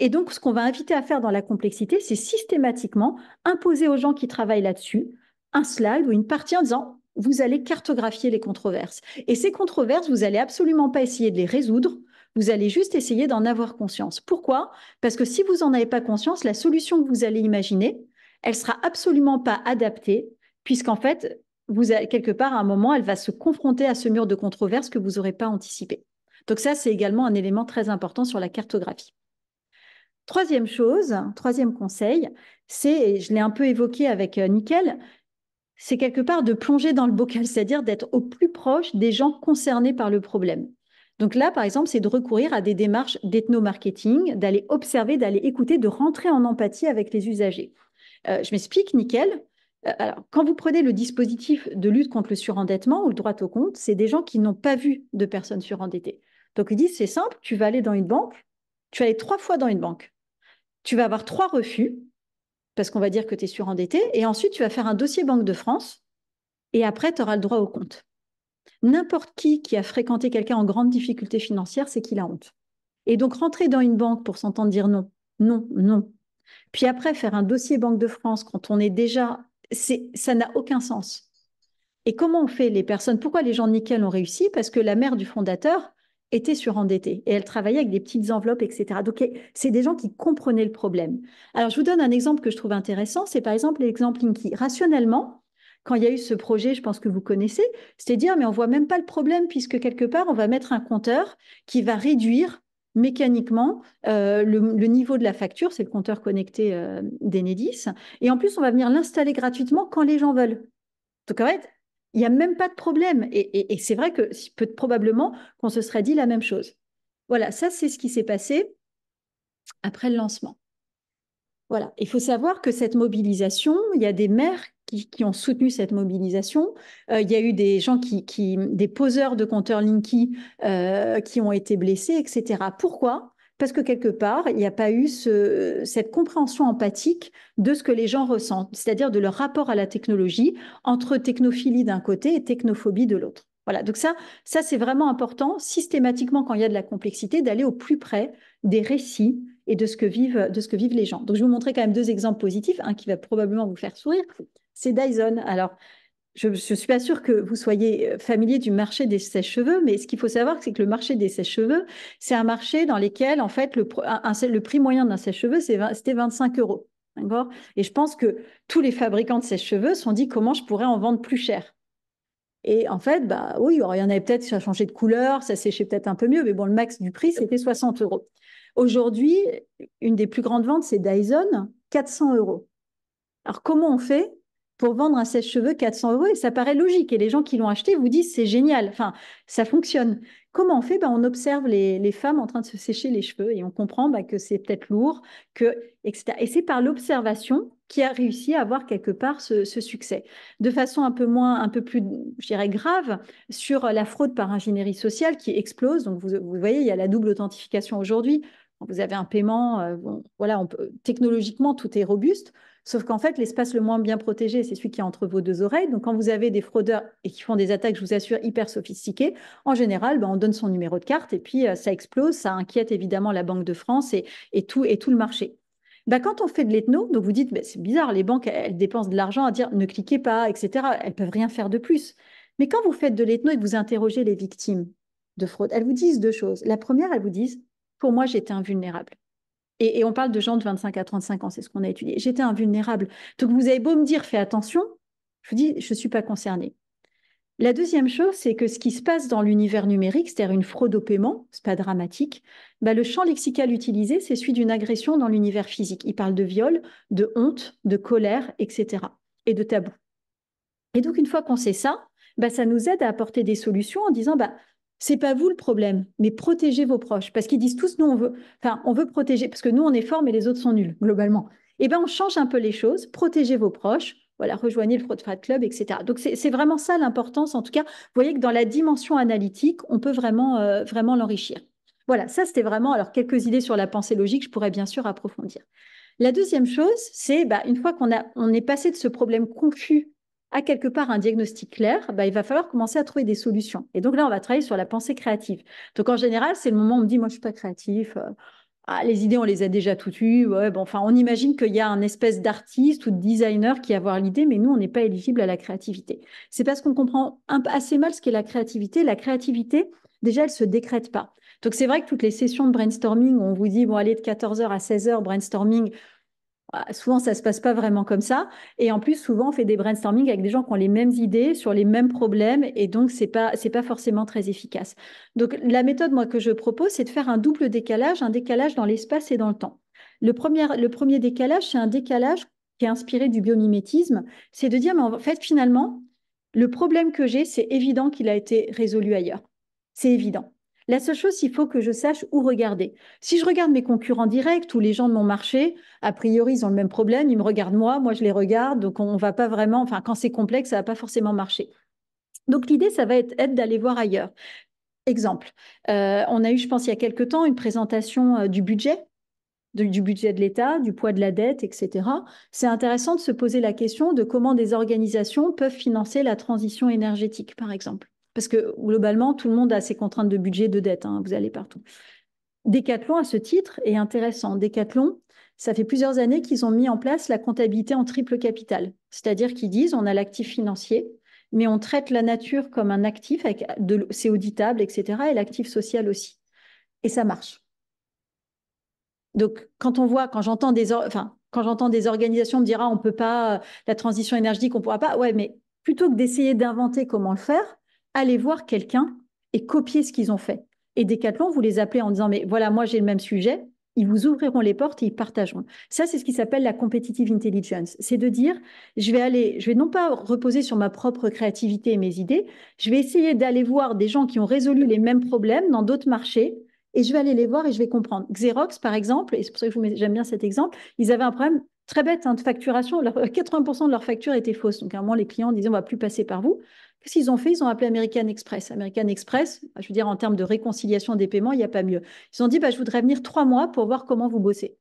Et donc, ce qu'on va inviter à faire dans la complexité, c'est systématiquement imposer aux gens qui travaillent là-dessus un slide ou une partie en disant vous allez cartographier les controverses. Et ces controverses, vous n'allez absolument pas essayer de les résoudre, vous allez juste essayer d'en avoir conscience. Pourquoi Parce que si vous n'en avez pas conscience, la solution que vous allez imaginer, elle sera absolument pas adaptée, puisqu'en fait, vous quelque part, à un moment, elle va se confronter à ce mur de controverse que vous n'aurez pas anticipé. Donc ça, c'est également un élément très important sur la cartographie. Troisième chose, troisième conseil, c'est, je l'ai un peu évoqué avec euh, Nickel, c'est quelque part de plonger dans le bocal, c'est-à-dire d'être au plus proche des gens concernés par le problème. Donc là, par exemple, c'est de recourir à des démarches d'ethno-marketing, d'aller observer, d'aller écouter, de rentrer en empathie avec les usagers. Euh, je m'explique, nickel. Euh, alors, quand vous prenez le dispositif de lutte contre le surendettement ou le droit au compte, c'est des gens qui n'ont pas vu de personnes surendettées. Donc, ils disent, c'est simple, tu vas aller dans une banque, tu vas aller trois fois dans une banque, tu vas avoir trois refus, parce qu'on va dire que tu es surendetté, et ensuite, tu vas faire un dossier Banque de France, et après, tu auras le droit au compte. N'importe qui qui a fréquenté quelqu'un en grande difficulté financière, c'est qu'il a honte. Et donc rentrer dans une banque pour s'entendre dire non, non, non. Puis après faire un dossier Banque de France quand on est déjà, ça n'a aucun sens. Et comment on fait les personnes Pourquoi les gens nickel ont réussi Parce que la mère du fondateur était surendettée et elle travaillait avec des petites enveloppes, etc. Donc c'est des gens qui comprenaient le problème. Alors je vous donne un exemple que je trouve intéressant, c'est par exemple l'exemple Inky. Rationnellement, quand il y a eu ce projet, je pense que vous connaissez, c'était dire mais on voit même pas le problème puisque quelque part on va mettre un compteur qui va réduire mécaniquement euh, le, niveau de la facture, c'est le compteur connecté euh, d'Enedis, et en plus on va venir l'installer gratuitement quand les gens veulent. Donc en fait, il n'y a même pas de problème, et, c'est vrai que peut, probablement qu'on se serait dit la même chose. Voilà, ça c'est ce qui s'est passé après le lancement. Voilà, il faut savoir que cette mobilisation, il y a des maires qui, ont soutenu cette mobilisation. Euh, il y a eu des gens qui, des poseurs de compteurs Linky euh, qui ont été blessés, etc. Pourquoi Parce que quelque part, il n'y a pas eu ce, cette compréhension empathique de ce que les gens ressentent, c'est-à-dire de leur rapport à la technologie entre technophilie d'un côté et technophobie de l'autre. Voilà, donc ça, ça c'est vraiment important systématiquement quand il y a de la complexité d'aller au plus près des récits et de ce que vivent, de ce que vivent les gens. Donc je vais vous montrer quand même deux exemples positifs, un qui va probablement vous faire sourire, c'est Dyson. Alors, je ne suis pas sûre que vous soyez euh, familier du marché des sèches-cheveux, mais ce qu'il faut savoir, c'est que le marché des sèches-cheveux, c'est un marché dans lequel, en fait, le, prix moyen d'un sèche-cheveux, c'était 25 euros. Et je pense que tous les fabricants de sèche-cheveux se sont dit comment je pourrais en vendre plus cher. Et en fait, bah, oui, il y en avait peut-être, ça changé de couleur, ça séchait peut-être un peu mieux, mais bon, le max du prix, c'était 60 euros. Aujourd'hui, une des plus grandes ventes, c'est Dyson, 400 euros. Alors, comment on fait pour vendre un sèche-cheveux 400 euros et ça paraît logique. Et les gens qui l'ont acheté vous disent c'est génial, enfin ça fonctionne. Comment on fait ben, On observe les, femmes en train de se sécher les cheveux et on comprend ben, que c'est peut-être lourd, que, etc. Et c'est par l'observation qui a réussi à avoir quelque part ce, succès. De façon un peu moins, un peu plus, je dirais, grave, sur la fraude par ingénierie sociale qui explose. Donc, vous, voyez, il y a la double authentification aujourd'hui. Vous avez un paiement, euh, voilà, technologiquement, tout est robuste. Sauf qu'en fait, l'espace le moins bien protégé, c'est celui qui est entre vos deux oreilles. Donc, quand vous avez des fraudeurs et qui font des attaques, je vous assure, hyper sophistiquées, en général, ben, on donne son numéro de carte et puis euh, ça explose. Ça inquiète évidemment la Banque de France et, tout, et tout le marché. Ben, quand on fait de l'ethno, donc vous dites, ben, c'est bizarre, les banques, elles dépensent de l'argent à dire ne cliquez pas, etc. Elles peuvent rien faire de plus. Mais quand vous faites de l'ethno et que vous interrogez les victimes de fraude, elles vous disent deux choses. La première, elles vous disent, pour moi, j'étais invulnérable. Et, on parle de gens de 25 à 35 ans, c'est ce qu'on a étudié. J'étais invulnérable. Donc vous avez beau me dire fais attention, je vous dis je ne suis pas concernée. La deuxième chose, c'est que ce qui se passe dans l'univers numérique, c'est-à-dire une fraude au paiement, n'est pas dramatique, bah le champ lexical utilisé, c'est celui d'une agression dans l'univers physique. Il parle de viol, de honte, de colère, etc. et de tabou. Et donc, une fois qu'on sait ça, bah ça nous aide à apporter des solutions en disant bah, c'est pas vous le problème, mais protégez vos proches. Parce qu'ils disent tous, nous, on veut, enfin, on veut protéger, parce que nous, on est fort, mais les autres sont nuls, globalement. Eh bien, on change un peu les choses, protégez vos proches, voilà, rejoignez le Fraud Fat Club, etc. Donc, c'est vraiment ça l'importance. En tout cas, vous voyez que dans la dimension analytique, on peut vraiment, euh, vraiment l'enrichir. Voilà, ça, c'était vraiment, alors, quelques idées sur la pensée logique, je pourrais bien sûr approfondir. La deuxième chose, c'est bah, une fois qu'on on est passé de ce problème confus à quelque part un diagnostic clair, bah, il va falloir commencer à trouver des solutions. Et donc là, on va travailler sur la pensée créative. Donc en général, c'est le moment où on me dit, moi, je suis pas créatif. Euh, ah, les idées, on les a déjà toutes eues. enfin, on imagine qu'il y a un espèce d'artiste ou de designer qui a avoir l'idée, mais nous, on n'est pas éligible à la créativité. C'est parce qu'on comprend assez mal ce qu'est la créativité. La créativité, déjà, elle se décrète pas. Donc, c'est vrai que toutes les sessions de brainstorming, on vous dit, bon, allez, de 14h à 16h, brainstorming, bah, souvent ça se passe pas vraiment comme ça et en plus souvent on fait des brainstorming avec des gens qui ont les mêmes idées sur les mêmes problèmes et donc c'est pas c'est pas forcément très efficace. Donc la méthode moi que je propose c'est de faire un double décalage, un décalage dans l'espace et dans le temps. Le premier le premier décalage c'est un décalage qui est inspiré du biomimétisme, c'est de dire mais en fait finalement le problème que j'ai c'est évident qu'il a été résolu ailleurs. C'est évident. La seule chose, il faut que je sache où regarder. Si je regarde mes concurrents directs ou les gens de mon marché, a priori, ils ont le même problème, ils me regardent moi, moi je les regarde, donc on va pas vraiment, enfin quand c'est complexe, ça ne va pas forcément marcher. Donc l'idée, ça va être, d'aller voir ailleurs. Exemple, euh, on a eu, je pense, il y a quelque temps, une présentation euh, du budget du budget de l'État, du poids de la dette, etc. C'est intéressant de se poser la question de comment des organisations peuvent financer la transition énergétique, par exemple. Parce que globalement, tout le monde a ses contraintes de budget, de dette. Hein, vous allez partout. Décathlon, à ce titre, est intéressant. Décathlon, ça fait plusieurs années qu'ils ont mis en place la comptabilité en triple capital. C'est-à-dire qu'ils disent, on a l'actif financier, mais on traite la nature comme un actif, c'est auditable, etc., et l'actif social aussi. Et ça marche. Donc, quand on voit, quand j'entends des, enfin, des organisations me dire, ah, on peut pas, euh, la transition énergétique, on ne pourra pas, ouais, mais plutôt que d'essayer d'inventer comment le faire, allez voir quelqu'un et copier ce qu'ils ont fait. Et Decathlon, vous les appelez en disant, mais voilà, moi j'ai le même sujet, ils vous ouvriront les portes et ils partageront. Ça, c'est ce qui s'appelle la competitive intelligence. C'est de dire, je vais aller, je vais non pas reposer sur ma propre créativité et mes idées, je vais essayer d'aller voir des gens qui ont résolu les mêmes problèmes dans d'autres marchés et je vais aller les voir et je vais comprendre. Xerox, par exemple, et c'est pour ça que j'aime bien cet exemple, ils avaient un problème très bête hein, de facturation. 80% de leurs factures étaient fausses. Donc, à un moment, les clients disaient, on va plus passer par vous. Qu'est-ce qu'ils ont fait Ils ont appelé American Express. American Express, bah, je veux dire, en termes de réconciliation des paiements, il n'y a pas mieux. Ils ont dit, bah, je voudrais venir trois mois pour voir comment vous bossez.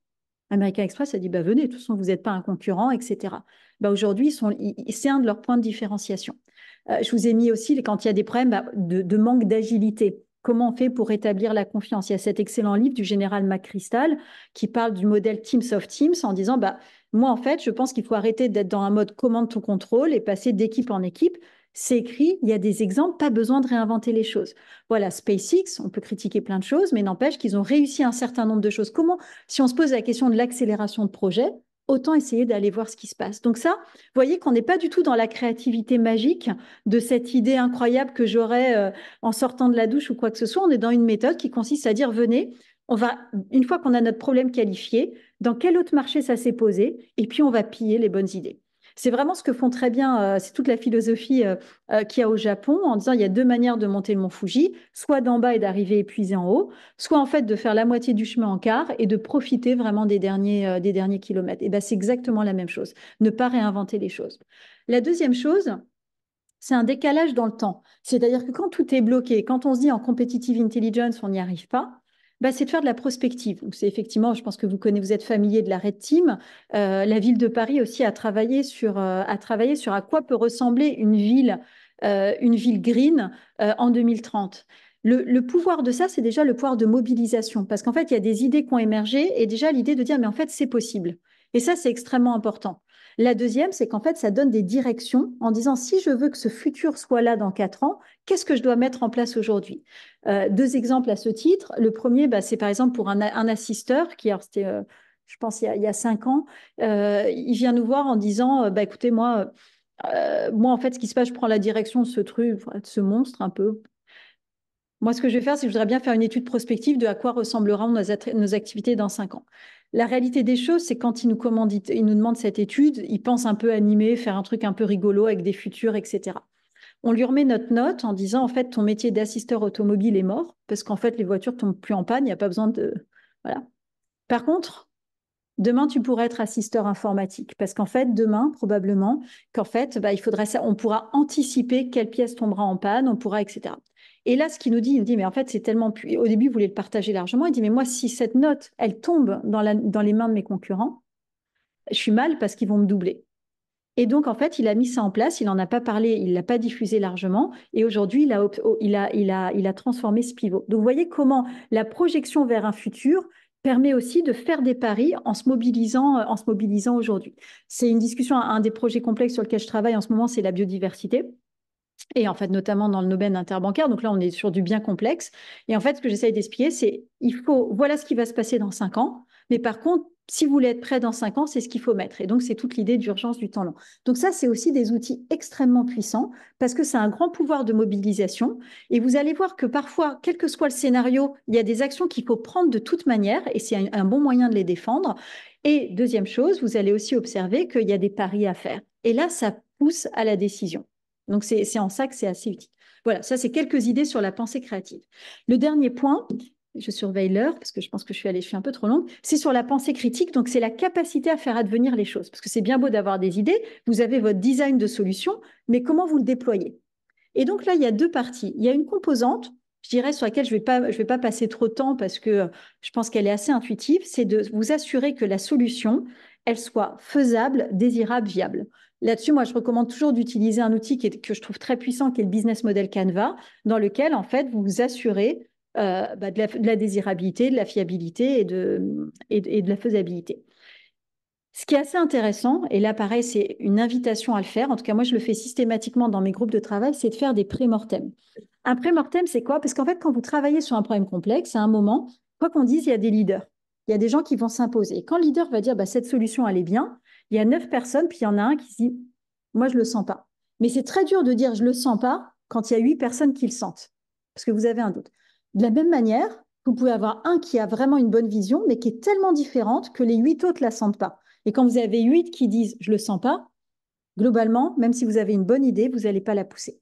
American Express a dit, bah, venez, de toute façon, vous n'êtes pas un concurrent, etc. Bah, Aujourd'hui, c'est un de leurs points de différenciation. Euh, je vous ai mis aussi, quand il y a des problèmes bah, de, manque d'agilité, comment on fait pour rétablir la confiance. Il y a cet excellent livre du général McChrystal qui parle du modèle Teams of Teams en disant bah, Moi, en fait, je pense qu'il faut arrêter d'être dans un mode commande to contrôle et passer d'équipe en équipe. C'est écrit, il y a des exemples, pas besoin de réinventer les choses. Voilà, SpaceX, on peut critiquer plein de choses, mais n'empêche qu'ils ont réussi un certain nombre de choses. Comment, si on se pose la question de l'accélération de projet, autant essayer d'aller voir ce qui se passe. Donc ça, vous voyez qu'on n'est pas du tout dans la créativité magique de cette idée incroyable que j'aurais euh, en sortant de la douche ou quoi que ce soit. On est dans une méthode qui consiste à dire, venez, on va, une fois qu'on a notre problème qualifié, dans quel autre marché ça s'est posé, et puis on va piller les bonnes idées. C'est vraiment ce que font très bien, euh, c'est toute la philosophie euh, euh, qu'il y a au Japon en disant il y a deux manières de monter le mont Fuji, soit d'en bas et d'arriver épuisé en haut, soit en fait de faire la moitié du chemin en quart et de profiter vraiment des derniers, des derniers kilomètres. Et ben c'est exactement la même chose, ne pas réinventer les choses. La deuxième chose, c'est un décalage dans le temps. C'est-à-dire que quand tout est bloqué, quand on se dit en competitive intelligence, on n'y arrive pas, bah, c'est de faire de la prospective. Donc, c'est effectivement, je pense que vous connaissez, vous êtes familier de la Red Team. Euh, la ville de Paris aussi a travaillé sur, euh, sur à quoi peut ressembler une ville, euh, une ville green en 2030. le, pouvoir de ça, c'est déjà le pouvoir de mobilisation, parce qu'en fait, il y a des idées qui ont émergé et déjà l'idée de dire, mais en fait, c'est possible. Et ça, c'est extrêmement important. La deuxième, c'est qu'en fait, ça donne des directions en disant si je veux que ce futur soit là dans quatre ans, qu'est-ce que je dois mettre en place aujourd'hui euh, Deux exemples à ce titre. Le premier, bah, c'est par exemple pour un, assisteur qui, c'était, euh, je pense, il y a, cinq ans, euh, il vient nous voir en disant bah, écoutez, moi, moi, en fait, ce qui se passe, je prends la direction de ce truc, de ce monstre un peu, moi, ce que je vais faire, c'est que je voudrais bien faire une étude prospective de à quoi ressembleront nos, nos activités dans cinq ans. La réalité des choses, c'est quand il nous demande il nous demande cette étude, il pense un peu animé, faire un truc un peu rigolo avec des futurs, etc. On lui remet notre note en disant en fait ton métier d'assisteur automobile est mort parce qu'en fait les voitures tombent plus en panne, il n'y a pas besoin de voilà. Par contre, Demain, tu pourrais être assisteur informatique parce qu'en fait, demain, probablement, qu'en fait, bah, il faudrait ça, on pourra anticiper quelle pièce tombera en panne, on pourra, etc. Et là, ce qu'il nous dit, il nous dit, mais en fait, c'est tellement... Au début, il voulait le partager largement. Il dit, mais moi, si cette note, elle tombe dans, les mains de mes concurrents, je suis mal parce qu'ils vont me doubler. Et donc, en fait, il a mis ça en place, il n'en a pas parlé, il ne l'a pas diffusé largement, et aujourd'hui, il a, oh, il, il, a, il a, transformé ce pivot. Donc, vous voyez comment la projection vers un futur permet aussi de faire des paris en se mobilisant, euh, en se mobilisant aujourd'hui. C'est une discussion, un des projets complexes sur lequel je travaille en ce moment, c'est la biodiversité et en fait notamment dans le nobel interbancaire. Donc là, on est sur du bien complexe. Et en fait, ce que j'essaye d'expliquer, c'est il faut voilà ce qui va se passer dans cinq ans, mais par contre, si vous voulez être prêt dans cinq ans, c'est ce qu'il faut mettre. Et donc, c'est toute l'idée d'urgence du temps long. Donc ça, c'est aussi des outils extrêmement puissants parce que c'est un grand pouvoir de mobilisation. Et vous allez voir que parfois, quel que soit le scénario, il y a des actions qu'il faut prendre de toute manière et c'est un bon moyen de les défendre. Et deuxième chose, vous allez aussi observer qu'il y a des paris à faire. Et là, ça pousse à la décision. Donc, c'est en ça que c'est assez utile. Voilà, ça, c'est quelques idées sur la pensée créative. Le dernier point, je surveille l'heure parce que je pense que je suis allée, je suis un peu trop longue, c'est sur la pensée critique, donc c'est la capacité à faire advenir les choses. Parce que c'est bien beau d'avoir des idées, vous avez votre design de solution, mais comment vous le déployez Et donc là, il y a deux parties. Il y a une composante, je dirais, sur laquelle je ne vais, pas, vais pas passer trop de temps parce que euh, je pense qu'elle est assez intuitive, c'est de vous assurer que la solution, elle soit faisable, désirable, viable. Là-dessus, moi, je recommande toujours d'utiliser un outil qui est, que je trouve très puissant, qui est le business model Canva, dans lequel, en fait, vous vous assurez euh, bah, de, la, désirabilité, de la fiabilité et de, et, de la faisabilité. Ce qui est assez intéressant, et là pareil, c'est une invitation à le faire, en tout cas moi je le fais systématiquement dans mes groupes de travail, c'est de faire des pré Un pré-mortem, c'est quoi Parce qu'en fait, quand vous travaillez sur un problème complexe, à un moment, quoi qu'on dise, il y a des leaders, il y a des gens qui vont s'imposer. Quand le leader va dire bah, cette solution, elle est bien, il y a neuf personnes, puis il y en a un qui dit Moi, je ne le sens pas. Mais c'est très dur de dire Je ne le sens pas quand il y a huit personnes qui le sentent, parce que vous avez un doute. De la même manière, vous pouvez avoir un qui a vraiment une bonne vision, mais qui est tellement différente que les huit autres ne la sentent pas. Et quand vous avez huit qui disent Je ne le sens pas, globalement, même si vous avez une bonne idée, vous n'allez pas la pousser.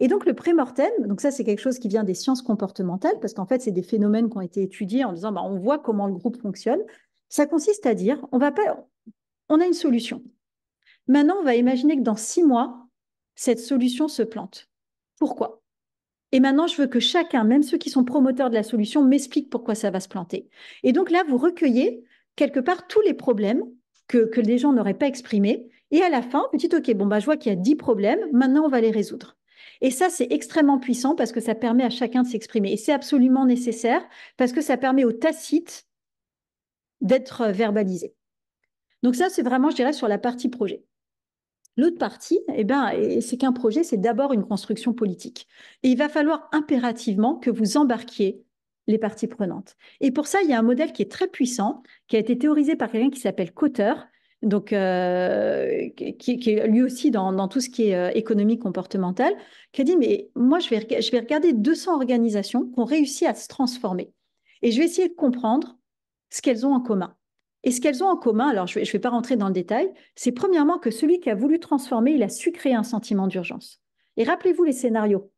Et donc le prémortem, donc ça c'est quelque chose qui vient des sciences comportementales, parce qu'en fait c'est des phénomènes qui ont été étudiés en disant bah, on voit comment le groupe fonctionne. Ça consiste à dire on va pas, on a une solution. Maintenant, on va imaginer que dans six mois, cette solution se plante. Pourquoi et maintenant, je veux que chacun, même ceux qui sont promoteurs de la solution, m'explique pourquoi ça va se planter. Et donc là, vous recueillez quelque part tous les problèmes que, les gens n'auraient pas exprimés. Et à la fin, vous dites, OK, bon, bah, je vois qu'il y a dix problèmes, maintenant on va les résoudre. Et ça, c'est extrêmement puissant parce que ça permet à chacun de s'exprimer. Et c'est absolument nécessaire parce que ça permet au tacite d'être verbalisé. Donc ça, c'est vraiment, je dirais, sur la partie projet. L'autre partie, eh ben, c'est qu'un projet, c'est d'abord une construction politique. Et il va falloir impérativement que vous embarquiez les parties prenantes. Et pour ça, il y a un modèle qui est très puissant, qui a été théorisé par quelqu'un qui s'appelle Cotter, donc euh, qui, est lui aussi dans, dans, tout ce qui est euh, économie comportementale, qui a dit, mais moi, je vais, je vais regarder 200 organisations qui ont réussi à se transformer. Et je vais essayer de comprendre ce qu'elles ont en commun. Et ce qu'elles ont en commun, alors je ne vais, pas rentrer dans le détail, c'est premièrement que celui qui a voulu transformer, il a su créer un sentiment d'urgence. Et rappelez-vous les scénarios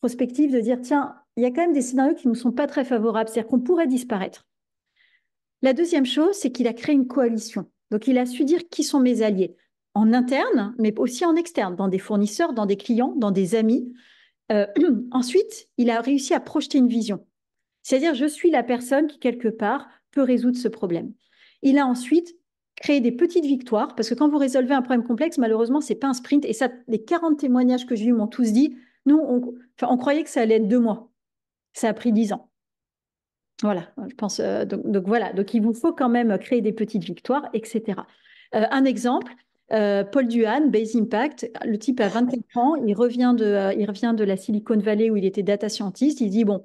prospectifs de dire, tiens, il y a quand même des scénarios qui ne nous sont pas très favorables, c'est-à-dire qu'on pourrait disparaître. La deuxième chose, c'est qu'il a créé une coalition. Donc il a su dire qui sont mes alliés, en interne, mais aussi en externe, dans des fournisseurs, dans des clients, dans des amis. Euh, ensuite, il a réussi à projeter une vision. C'est-à-dire, je suis la personne qui, quelque part, résoudre ce problème. Il a ensuite créé des petites victoires, parce que quand vous résolvez un problème complexe, malheureusement, c'est pas un sprint. Et ça, les 40 témoignages que j'ai eu m'ont tous dit, nous, on, croyait que ça allait être deux mois. Ça a pris dix ans. Voilà, je pense. Euh, donc, voilà, donc il vous faut quand même créer des petites victoires, etc. Euh, un exemple, euh, Paul Duhan, Base Impact, le type a 24 ans, il revient, de, il revient de la Silicon Valley où il était data scientist. Il dit Bon,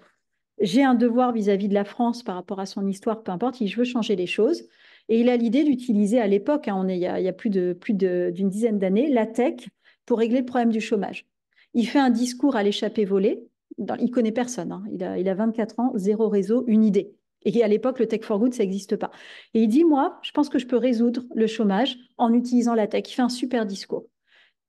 j'ai un devoir vis-à-vis de la France par rapport à son histoire, peu importe, je veux changer les choses. Et il a l'idée d'utiliser à l'époque, hein, on est il y a, il y plus d'une dizaine d'années, la tech pour régler le problème du chômage. Il fait un discours à l'échappée volée. Dans, il connaît personne. Hein. il, a, il a 24 ans, zéro réseau, une idée. Et à l'époque, le tech for good, ça n'existe pas. Et il dit, moi, je pense que je peux résoudre le chômage en utilisant la tech. Il fait un super discours.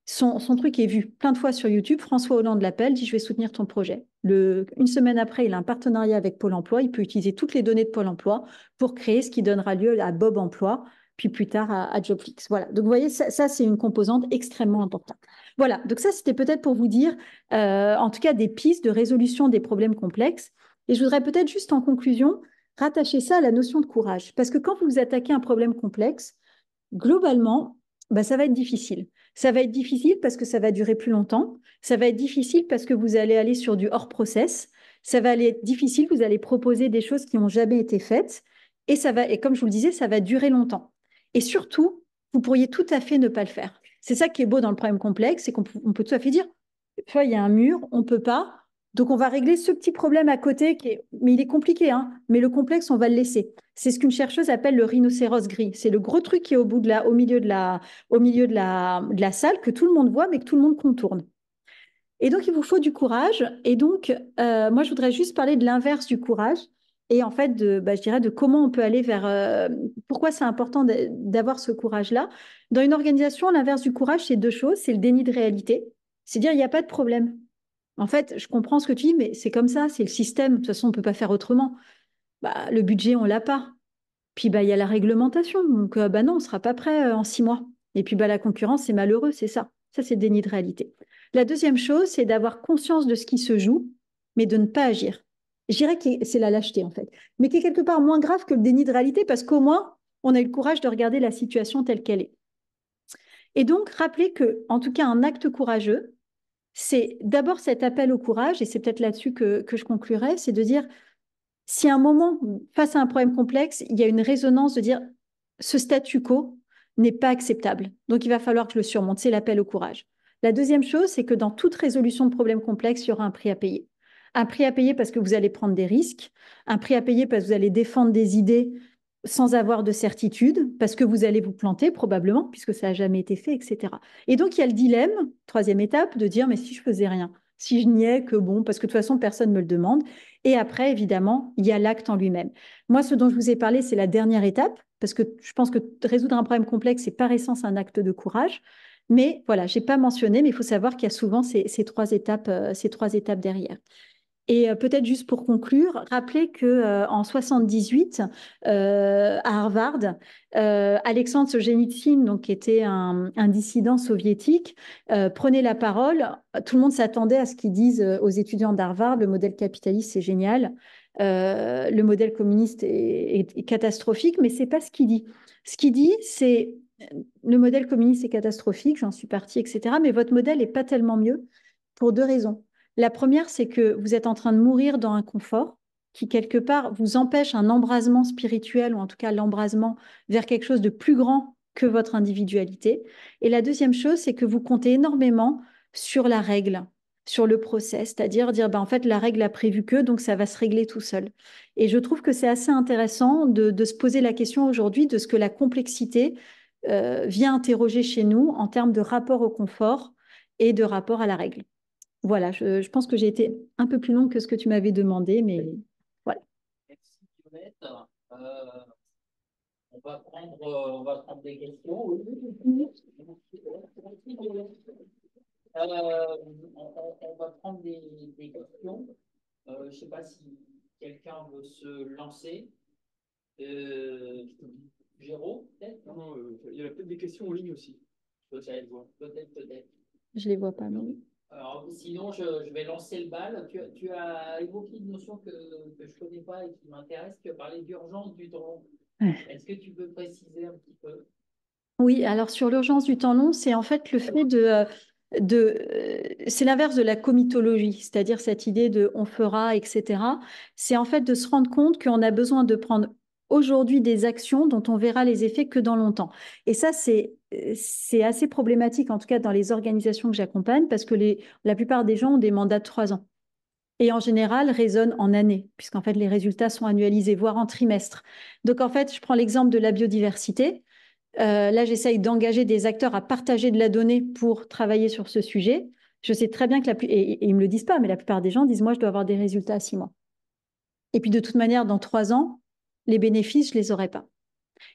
Son, son truc est vu plein de fois sur YouTube. François Hollande l'appelle, dit, je vais soutenir ton projet une semaine après, il a un partenariat avec Pôle emploi. Il peut utiliser toutes les données de Pôle emploi pour créer ce qui donnera lieu à Bob Emploi, puis plus tard à, Jobflix. Voilà. Donc, vous voyez, ça, c'est une composante extrêmement importante. Voilà. Donc, ça, c'était peut-être pour vous dire, euh, en tout cas, des pistes de résolution des problèmes complexes. Et je voudrais peut-être juste en conclusion rattacher ça à la notion de courage. Parce que quand vous vous attaquez à un problème complexe, globalement, bah, ça va être difficile. Ça va être difficile parce que ça va durer plus longtemps. Ça va être difficile parce que vous allez aller sur du hors process. Ça va aller être difficile, vous allez proposer des choses qui n'ont jamais été faites. Et ça va, et comme je vous le disais, ça va durer longtemps. Et surtout, vous pourriez tout à fait ne pas le faire. C'est ça qui est beau dans le problème complexe, c'est qu'on peut tout à fait dire, il y a un mur, on peut pas, donc, on va régler ce petit problème à côté, mais il est compliqué, hein. mais le complexe, on va le laisser. C'est ce qu'une chercheuse appelle le rhinocéros gris. C'est le gros truc qui est au, milieu, de la, salle, que tout le monde voit, mais que tout le monde contourne. Et donc, il vous faut du courage. Et donc, euh, moi, je voudrais juste parler de l'inverse du courage et en fait, de, bah, je dirais de comment on peut aller vers... Euh, pourquoi c'est important d'avoir ce courage-là. Dans une organisation, l'inverse du courage, c'est deux choses. C'est le déni de réalité. C'est dire, il n'y a pas de problème. En fait, je comprends ce que tu dis, mais c'est comme ça, c'est le système. De toute façon, on ne peut pas faire autrement. Bah, le budget, on l'a pas. Puis bah, il y a la réglementation. Donc euh, bah non, on ne sera pas prêt euh, en six mois. Et puis bah, la concurrence, c'est malheureux, c'est ça. Ça, c'est déni de réalité. La deuxième chose, c'est d'avoir conscience de ce qui se joue, mais de ne pas agir. Je dirais que c'est la lâcheté, en fait, mais qui est quelque part moins grave que le déni de réalité, parce qu'au moins, on a eu le courage de regarder la situation telle qu'elle est. Et donc, rappelez que, en tout cas, un acte courageux, c'est d'abord cet appel au courage, et c'est peut-être là-dessus que, je conclurai, c'est de dire, si à un moment, face à un problème complexe, il y a une résonance de dire, ce statu quo n'est pas acceptable, donc il va falloir que je le surmonte, c'est l'appel au courage. La deuxième chose, c'est que dans toute résolution de problème complexe, il y aura un prix à payer. Un prix à payer parce que vous allez prendre des risques, un prix à payer parce que vous allez défendre des idées sans avoir de certitude, parce que vous allez vous planter probablement, puisque ça n'a jamais été fait, etc. Et donc, il y a le dilemme, troisième étape, de dire, mais si je faisais rien, si je niais que bon, parce que de toute façon, personne ne me le demande. Et après, évidemment, il y a l'acte en lui-même. Moi, ce dont je vous ai parlé, c'est la dernière étape, parce que je pense que résoudre un problème complexe, c'est par essence un acte de courage. Mais voilà, je n'ai pas mentionné, mais il faut savoir qu'il y a souvent ces, trois étapes, euh, ces trois étapes derrière. Et euh, peut-être juste pour conclure, rappeler que euh, en 78, euh, à Harvard, Alexandre Solzhenitsyn, donc qui était un, dissident soviétique, prenait la parole. Tout le monde s'attendait à ce qu'ils disent aux étudiants d'Harvard le modèle capitaliste, c'est génial. le modèle communiste est, catastrophique, mais c'est pas ce qu'il dit. Ce qu'il dit, c'est le modèle communiste est catastrophique, j'en suis parti, etc. Mais votre modèle n'est pas tellement mieux pour deux raisons. La première, c'est que vous êtes en train de mourir dans un confort qui, quelque part, vous empêche un embrasement spirituel, ou en tout cas l'embrasement vers quelque chose de plus grand que votre individualité. Et la deuxième chose, c'est que vous comptez énormément sur la règle, sur le procès, c'est-à-dire dire, ben, en fait, la règle a prévu que, donc ça va se régler tout seul. Et je trouve que c'est assez intéressant de, se poser la question aujourd'hui de ce que la complexité euh, vient interroger chez nous en termes de rapport au confort et de rapport à la règle. Voilà, je, pense que j'ai été un peu plus long que ce que tu m'avais demandé, mais voilà. Merci Violette. Euh, on, va prendre, euh, on va prendre des questions. on, va prendre des, questions. Euh, je ne sais pas si quelqu'un veut se lancer. Euh, peut-être Non, il y a peut-être des questions en ligne aussi. Peut-être, peut-être, Je ne les vois pas, non sinon, je, vais lancer le bal. Tu, as évoqué une notion que, je ne connais pas et qui m'intéresse. Tu as parlé d'urgence du temps long. Est-ce que tu peux préciser un petit peu Oui, alors sur l'urgence du temps long, c'est en fait le fait de. de c'est l'inverse de la comitologie, c'est-à-dire cette idée de on fera, etc. C'est en fait de se rendre compte qu'on a besoin de prendre aujourd'hui des actions dont on verra les effets que dans longtemps. Et ça, c'est euh, c'est assez problématique, en tout cas dans les organisations que j'accompagne, parce que les, la plupart des gens ont des mandats de trois ans. Et en général, raisonnent en année, puisqu'en fait, les résultats sont annualisés, voire en trimestre. Donc, en fait, je prends l'exemple de la biodiversité. Euh, là, j'essaye d'engager des acteurs à partager de la donnée pour travailler sur ce sujet. Je sais très bien que la plus... et, et, ils me le disent pas, mais la plupart des gens disent moi, je dois avoir des résultats à six mois. Et puis de toute manière, dans trois ans, les bénéfices, je ne les aurais pas.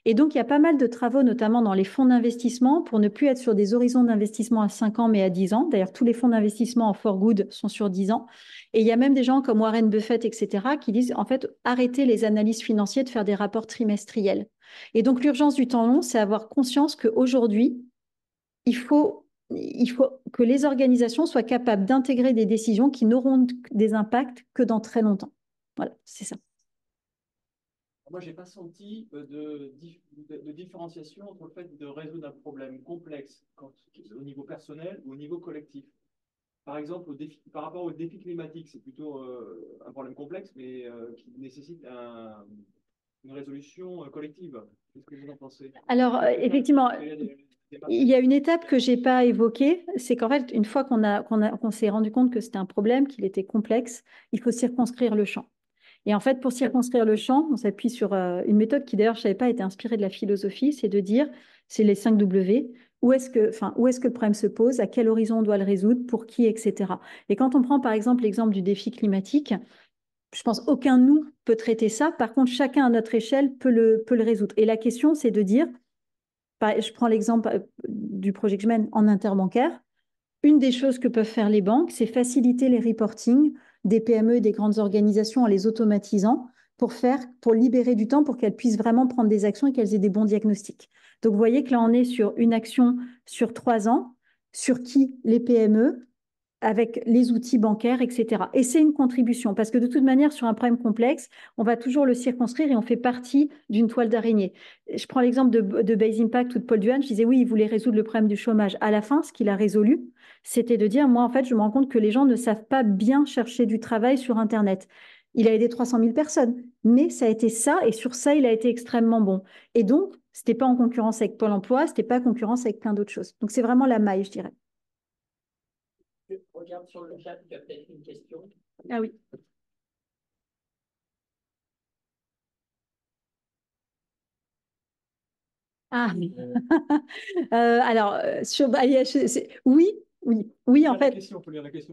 Et donc, il y a pas mal de travaux, notamment dans les fonds d'investissement, pour ne plus être sur des horizons d'investissement à 5 ans, mais à 10 ans. D'ailleurs, tous les fonds d'investissement en for good sont sur 10 ans. Et il y a même des gens comme Warren Buffett, etc., qui disent, en fait, arrêtez les analyses financières de faire des rapports trimestriels. Et donc, l'urgence du temps long, c'est avoir conscience qu'aujourd'hui, il il faut que les organisations soient capables d'intégrer des décisions qui n'auront des impacts que dans très longtemps. Voilà, c'est ça. Moi, je n'ai pas senti euh, de, de, différenciation entre le fait de résoudre un problème complexe au niveau personnel ou au niveau collectif. Par exemple, au défi, par rapport au défi climatique, c'est plutôt euh, un problème complexe, mais euh, qui nécessite une résolution collective. Qu'est-ce que vous en pensez Alors, effectivement, il y a une étape que je n'ai pas évoquée, c'est qu'en fait, une fois qu'on a s'est rendu compte que c'était un problème, qu'il était complexe, il faut circonscrire le champ. Et en fait, pour circonscrire le champ, on s'appuie sur euh, une méthode qui d'ailleurs, je ne savais pas, été inspirée de la philosophie, c'est de dire, c'est les 5 W, où est-ce que, enfin, où est-ce que le problème se pose, à quel horizon on doit le résoudre, pour qui, etc. Et quand on prend par exemple l'exemple du défi climatique, je pense aucun de nous peut traiter ça. Par contre, chacun à notre échelle peut le, peut le résoudre. Et la question, c'est de dire, je prends l'exemple euh, du projet que je mène en interbancaire. Une des choses que peuvent faire les banques, c'est faciliter les reportings des PME, et des grandes organisations en les automatisant pour faire, pour libérer du temps pour qu'elles puissent vraiment prendre des actions et qu'elles aient des bons diagnostics. Donc, vous voyez que là, on est sur une action sur trois ans, sur qui les PME, avec les outils bancaires, etc. Et c'est une contribution, parce que de toute manière, sur un problème complexe, on va toujours le circonscrire et on fait partie d'une toile d'araignée. Je prends l'exemple de, Base Impact ou de Paul Duhan, je disais oui, il voulait résoudre le problème du chômage. À la fin, ce qu'il a résolu, c'était de dire, moi, en fait, je me rends compte que les gens ne savent pas bien chercher du travail sur Internet. Il a aidé 300 000 personnes, mais ça a été ça, et sur ça, il a été extrêmement bon. Et donc, ce n'était pas en concurrence avec Pôle Emploi, ce n'était pas en concurrence avec plein d'autres choses. Donc, c'est vraiment la maille, je dirais regarde sur le chat, y a peut-être une question. Ah oui. Ah, euh. euh, alors, euh, sur bah, oui, oui, oui, en fait.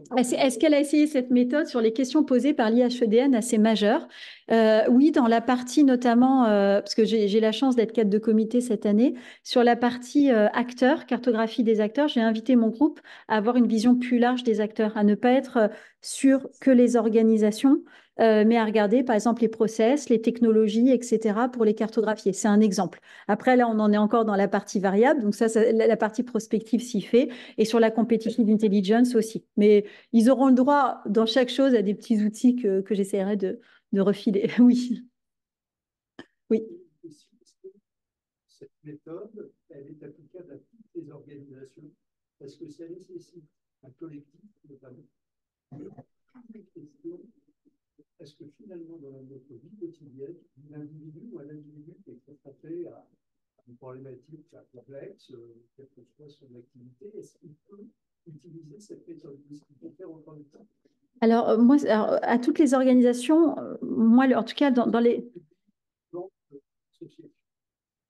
Ah, est-ce qu'elle a essayé cette méthode sur les questions posées par l'IHEDN assez majeures euh, Oui, dans la partie notamment, euh, parce que j'ai la chance d'être cadre de comité cette année, sur la partie euh, acteurs, cartographie des acteurs, j'ai invité mon groupe à avoir une vision plus large des acteurs, à ne pas être sur que les organisations, euh, mais à regarder, par exemple, les process, les technologies, etc., pour les cartographier. C'est un exemple. Après, là, on en est encore dans la partie variable. Donc, ça, la, partie prospective s'y fait. Et sur la competitive intelligence aussi. Mais ils auront le droit, dans chaque chose, à des petits outils que, j'essaierai de, refiler. Oui. Oui. Cette méthode, elle est applicable à toutes les organisations parce que ça nécessite un collectif, est-ce que finalement, dans notre vie quotidienne, l'individu ou un individu qui est confronté à une problématique complexe, euh, quelle que soit son activité, est-ce qu'il peut utiliser cette méthode Est-ce qu'il peut faire autant de temps alors, euh, moi, à toutes les organisations, euh, moi, en tout cas, dans, dans les.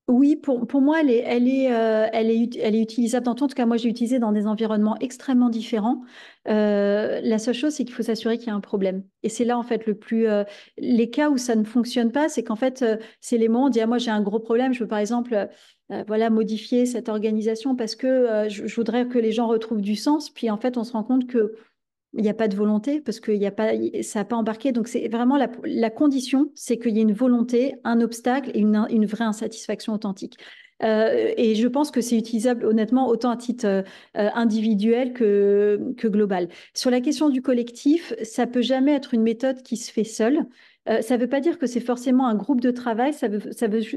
Oui, pour, moi, elle est, elle est, euh, elle utilisable dans tout. En tout cas, moi, j'ai utilisé dans des environnements extrêmement différents. Euh, la seule chose, c'est qu'il faut s'assurer qu'il y a un problème. Et c'est là, en fait, le plus. Euh, les cas où ça ne fonctionne pas, c'est qu'en fait, c'est les moments on dit ah, moi, j'ai un gros problème. Je veux, par exemple, voilà, modifier cette organisation parce que je voudrais que les gens retrouvent du sens. Puis, en fait, on se rend compte que il n'y a pas de volonté parce que ça n'a pas embarqué. Donc, c'est vraiment la, condition, c'est qu'il y ait une volonté, un obstacle et une, vraie insatisfaction authentique. Euh, et je pense que c'est utilisable honnêtement autant à titre euh, individuel que, que global. Sur la question du collectif, ça peut jamais être une méthode qui se fait seule. Euh, ça ne veut pas dire que c'est forcément un groupe de travail, ça veut,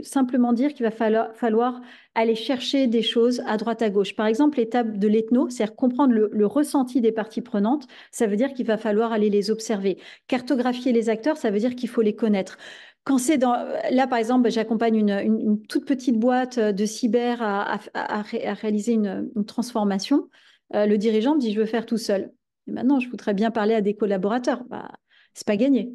simplement dire qu'il va falloir, aller chercher des choses à droite à gauche. Par exemple, l'étape de l'ethno, c'est-à-dire comprendre le, ressenti des parties prenantes, ça veut dire qu'il va falloir aller les observer. Cartographier les acteurs, ça veut dire qu'il faut les connaître. Quand c'est là par exemple, j'accompagne une, toute petite boîte de cyber à, réaliser une, transformation. Euh, le dirigeant me dit je veux faire tout seul. Et maintenant, je voudrais bien parler à des collaborateurs. Bah, c'est pas gagné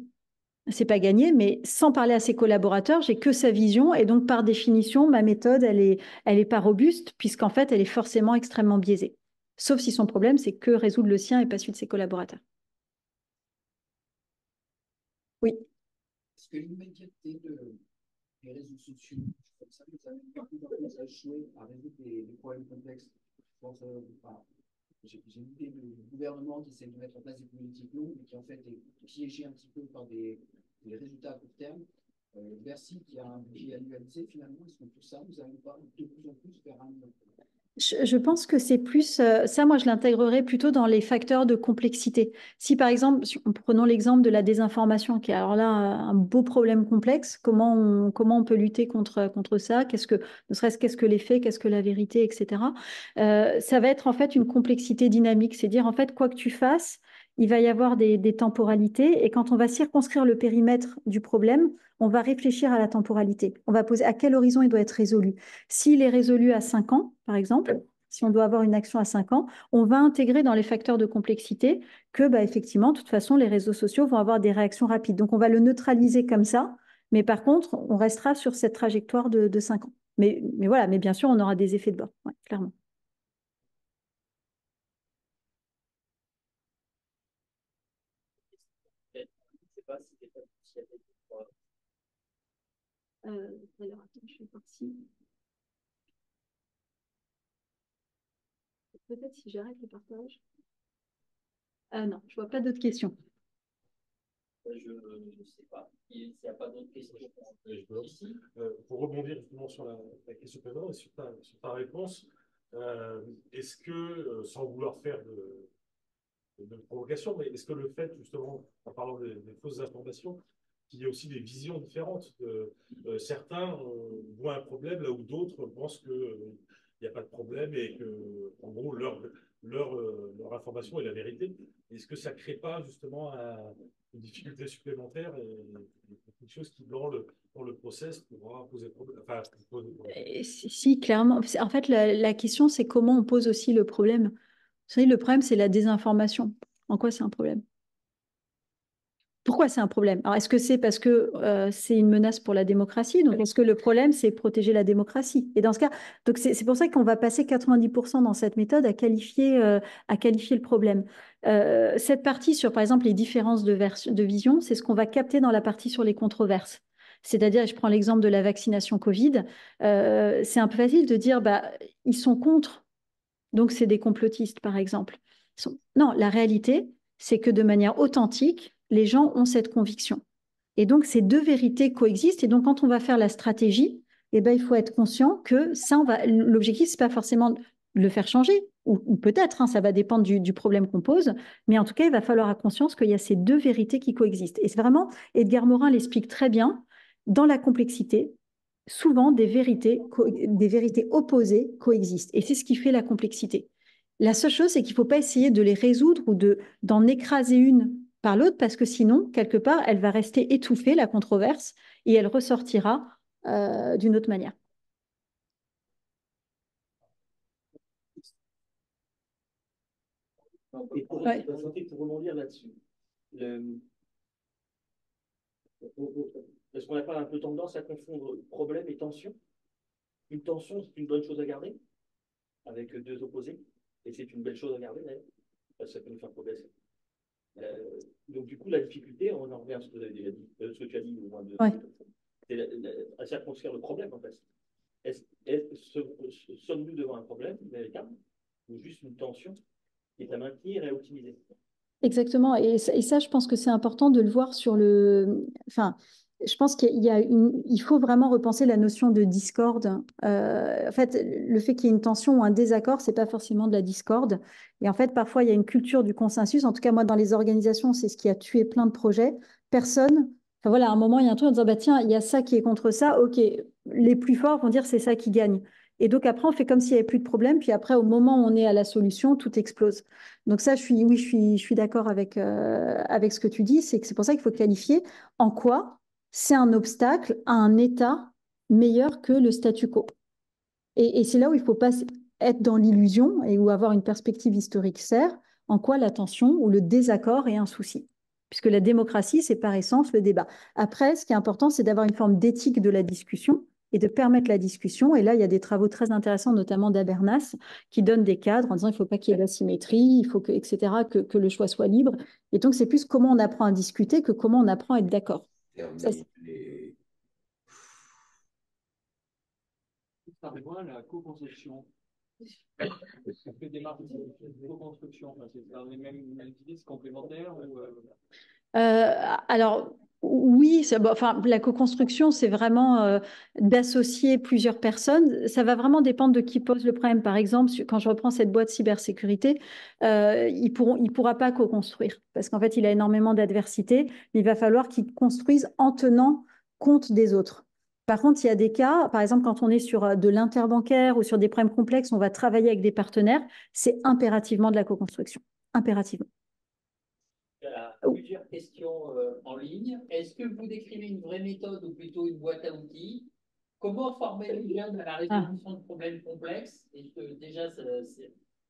c'est pas gagné, mais sans parler à ses collaborateurs, j'ai que sa vision et donc par définition, ma méthode, elle est, elle est pas robuste puisqu'en fait, elle est forcément extrêmement biaisée. Sauf si son problème, c'est que résoudre le sien et pas celui de ses collaborateurs. Oui. Est-ce que l'immédiateté de, comme ça, à à résoudre des, problèmes complexes Je pense, euh, j'ai l'idée du gouvernement qui essaie de mettre en place des politiques longues, mais qui en fait est piégé un petit peu par des, résultats à court terme. Merci, euh, Bercy, qui a un budget annualisé, finalement, est-ce que tout ça. Nous allons pas de plus en plus vers un je, pense que c'est plus euh, ça, moi je l'intégrerais plutôt dans les facteurs de complexité. Si par exemple, prenons l'exemple de la désinformation, qui est alors là un beau problème complexe, comment on, peut lutter contre, ça, qu'est-ce que, ne serait-ce qu'est-ce que les faits, qu'est-ce que la vérité, etc. Euh, ça va être en fait une complexité dynamique, c'est à dire en fait quoi que tu fasses, il va y avoir des, temporalités. Et quand on va circonscrire le périmètre du problème, on va réfléchir à la temporalité. On va poser à quel horizon il doit être résolu. S'il est résolu à 5 ans, par exemple, si on doit avoir une action à 5 ans, on va intégrer dans les facteurs de complexité que, bah, effectivement, de toute façon, les réseaux sociaux vont avoir des réactions rapides. Donc, on va le neutraliser comme ça. Mais par contre, on restera sur cette trajectoire de, de 5 ans. Mais, voilà, mais bien sûr, on aura des effets de bord, clairement. Euh, alors, attends, je vais voir Peut-être si j'arrête le partage. Ah non, je ne vois pas d'autres questions. Je ne sais pas. S'il n'y a pas d'autres questions, euh, pour rebondir justement sur la, question précédente et sur ta, réponse, euh, est-ce que, sans vouloir faire de, provocation, mais est-ce que le fait, justement, en parlant des fausses informations, qu'il y a aussi des visions différentes. Euh, certains euh, voient un problème là où d'autres pensent qu'il euh, il n'y a pas de problème et que, en gros, leur, leur, information est la vérité. Est-ce que ça ne crée pas justement une difficulté supplémentaire et, quelque chose qui, dans le, dans process, pourra poser problème, si, clairement. En fait, la, question, c'est comment on pose aussi le problème. Vous savez, le problème, c'est la désinformation. En quoi c'est un problème pourquoi c'est un problème Alors, est-ce que c'est parce que euh, c'est une menace pour la démocratie Donc, est-ce que le problème, c'est protéger la démocratie Et dans ce cas, donc c'est pour ça qu'on va passer 90% dans cette méthode à qualifier, euh, à qualifier le problème. Euh, cette partie sur, par exemple, les différences de, vision, c'est ce qu'on va capter dans la partie sur les controverses. C'est-à-dire, je prends l'exemple de la vaccination Covid, c'est un peu facile de dire, bah, ils sont contre, donc c'est des complotistes, par exemple. Non, la réalité, c'est que de manière authentique, les gens ont cette conviction. Et donc, ces deux vérités coexistent. Et donc, quand on va faire la stratégie, eh ben, il faut être conscient que ça, l'objectif, ce n'est pas forcément de le faire changer, ou, peut-être, hein, ça va dépendre du, problème qu'on pose, mais en tout cas, il va falloir avoir conscience qu'il y a ces deux vérités qui coexistent. Et c'est vraiment, Edgar Morin l'explique très bien, dans la complexité, souvent des vérités, des vérités opposées coexistent. Et c'est ce qui fait la complexité. La seule chose, c'est qu'il ne faut pas essayer de les résoudre ou de, d'en écraser une par l'autre, parce que sinon, quelque part, elle va rester étouffée, la controverse, et elle ressortira euh, d'une autre manière. Et pour, là-dessus, est-ce qu'on n'a pas un peu tendance à confondre problème et tension Une tension, c'est une bonne chose à garder, avec deux opposés, et c'est une belle chose à garder d'ailleurs, ça peut nous faire progresser. Euh, donc, du coup, la difficulté, on en revient à ce que, euh, tu as dit au moins de. Ouais. C'est à circonscrire le problème, en fait. sommes nous devant un problème véritable ou juste une tension qui est à maintenir et à optimiser Exactement. Et ça, et ça, je pense que c'est important de le voir sur le. Enfin, je pense qu'il a une, il faut vraiment repenser la notion de discorde. Euh, en fait, le fait qu'il y ait une tension ou un désaccord, c'est pas forcément de la discorde. Et en fait, parfois, il y a une culture du consensus. En tout cas, moi, dans les organisations, c'est ce qui a tué plein de projets. Personne, enfin voilà, à un moment, il y a un truc en disant, bah tiens, il y a ça qui est contre ça. Ok, les plus forts vont dire c'est ça qui gagne. Et donc après, on fait comme s'il n'y avait plus de problème. Puis après, au moment où on est à la solution, tout explose. Donc ça, je suis, oui, je suis, je suis d'accord avec, euh, avec ce que tu dis. C'est que c'est pour ça qu'il faut qualifier en quoi c'est un obstacle à un État meilleur que le statu quo. Et, c'est là où il ne faut pas être dans l'illusion et où avoir une perspective historique sert en quoi la tension ou le désaccord est un souci. Puisque la démocratie, c'est par essence le débat. Après, ce qui est important, c'est d'avoir une forme d'éthique de la discussion et de permettre la discussion. Et là, il y a des travaux très intéressants, notamment d'Abernas, qui donnent des cadres en disant qu'il ne faut pas qu'il y ait la symétrie, il faut que, etc., que le choix soit libre. Et donc, c'est plus comment on apprend à discuter que comment on apprend à être d'accord. Terminé. moi la co-construction. On fait des marques de co-construction. Enfin, c'est les mêmes, idées, c'est complémentaire ou, euh... Euh, alors, oui, la co-construction, c'est vraiment euh, d'associer plusieurs personnes. Ça va vraiment dépendre de qui pose le problème. Par exemple, quand je reprends cette boîte cybersécurité, euh, il ne pourra pas co-construire parce qu'en fait, il a énormément d'adversité. Il va falloir qu'il construise en tenant compte des autres. Par contre, il y a des cas, par exemple, quand on est sur euh, de l'interbancaire ou sur des problèmes complexes, on va travailler avec des partenaires, c'est impérativement de la co-construction. Impérativement plusieurs questions euh, en ligne. Est-ce que vous décrivez une vraie méthode ou plutôt une boîte à outils Comment former les gens à la résolution de problèmes complexes déjà,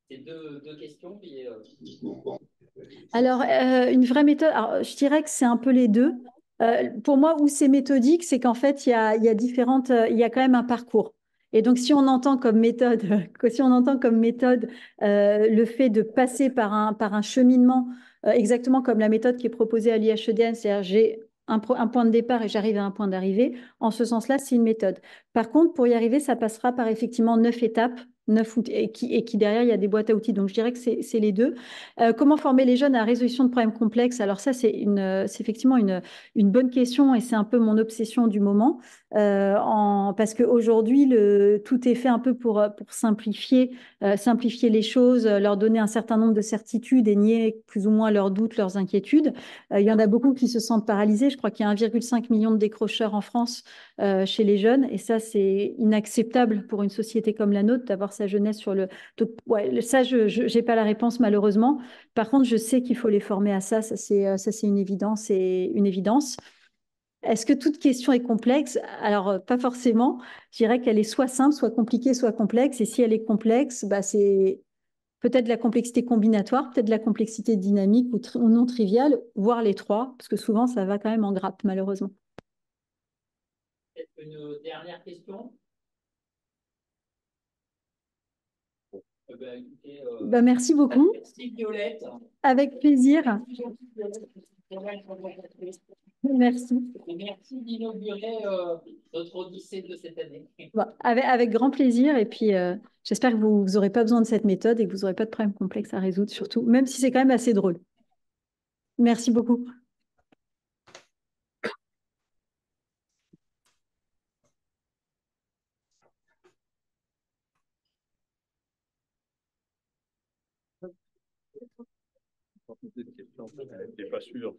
c'est deux, questions. Euh, alors, euh, une vraie méthode, je dirais que c'est un peu les deux. pour moi, où c'est méthodique, c'est qu'en fait, il y a différentes, il y a quand même un parcours. Et donc, si on entend comme méthode, si on entend comme méthode euh, le fait de passer par un, par un cheminement, euh, exactement comme la méthode qui est proposée à l'IHEDN, c'est-à-dire j'ai un, point de départ et j'arrive à un point d'arrivée, en ce sens-là, c'est une méthode. Par contre, pour y arriver, ça passera par effectivement neuf étapes. Neuf et, qui, et derrière, il y a des boîtes à outils. Donc, je dirais que c'est les deux. Euh, comment former les jeunes à la résolution de problèmes complexes Alors, ça, c'est effectivement une, une bonne question et c'est un peu mon obsession du moment. Euh, en, parce qu'aujourd'hui, tout est fait un peu pour, pour simplifier, euh, simplifier les choses, euh, leur donner un certain nombre de certitudes et nier plus ou moins leurs doutes, leurs inquiétudes. il y en a beaucoup qui se sentent paralysés. Je crois qu'il y a 1,5 million de décrocheurs en France chez les jeunes, et ça, c'est inacceptable pour une société comme la nôtre d'avoir sa jeunesse sur le. ça, je n'ai pas la réponse malheureusement. Par contre, je sais qu'il faut les former à ça. Ça, c'est une évidence et une évidence. Est-ce que toute question est complexe Alors, euh, pas forcément. Je dirais qu'elle est soit simple, soit compliquée, soit complexe. Et si elle est complexe, bah, c'est peut-être la complexité combinatoire, peut-être la complexité dynamique ou, non triviale, voire les trois, parce que souvent, ça va quand même en grappe, malheureusement. peut une dernière question bah, merci beaucoup. Merci Violette. Avec plaisir. Merci. Merci d'inaugurer euh, notre Odyssée de cette année. avec, grand plaisir. Et puis, euh, j'espère que vous n'aurez pas besoin de cette méthode et que vous n'aurez pas de problème complexe à résoudre, surtout, même si c'est quand même assez drôle. Merci beaucoup. n'était pas sûr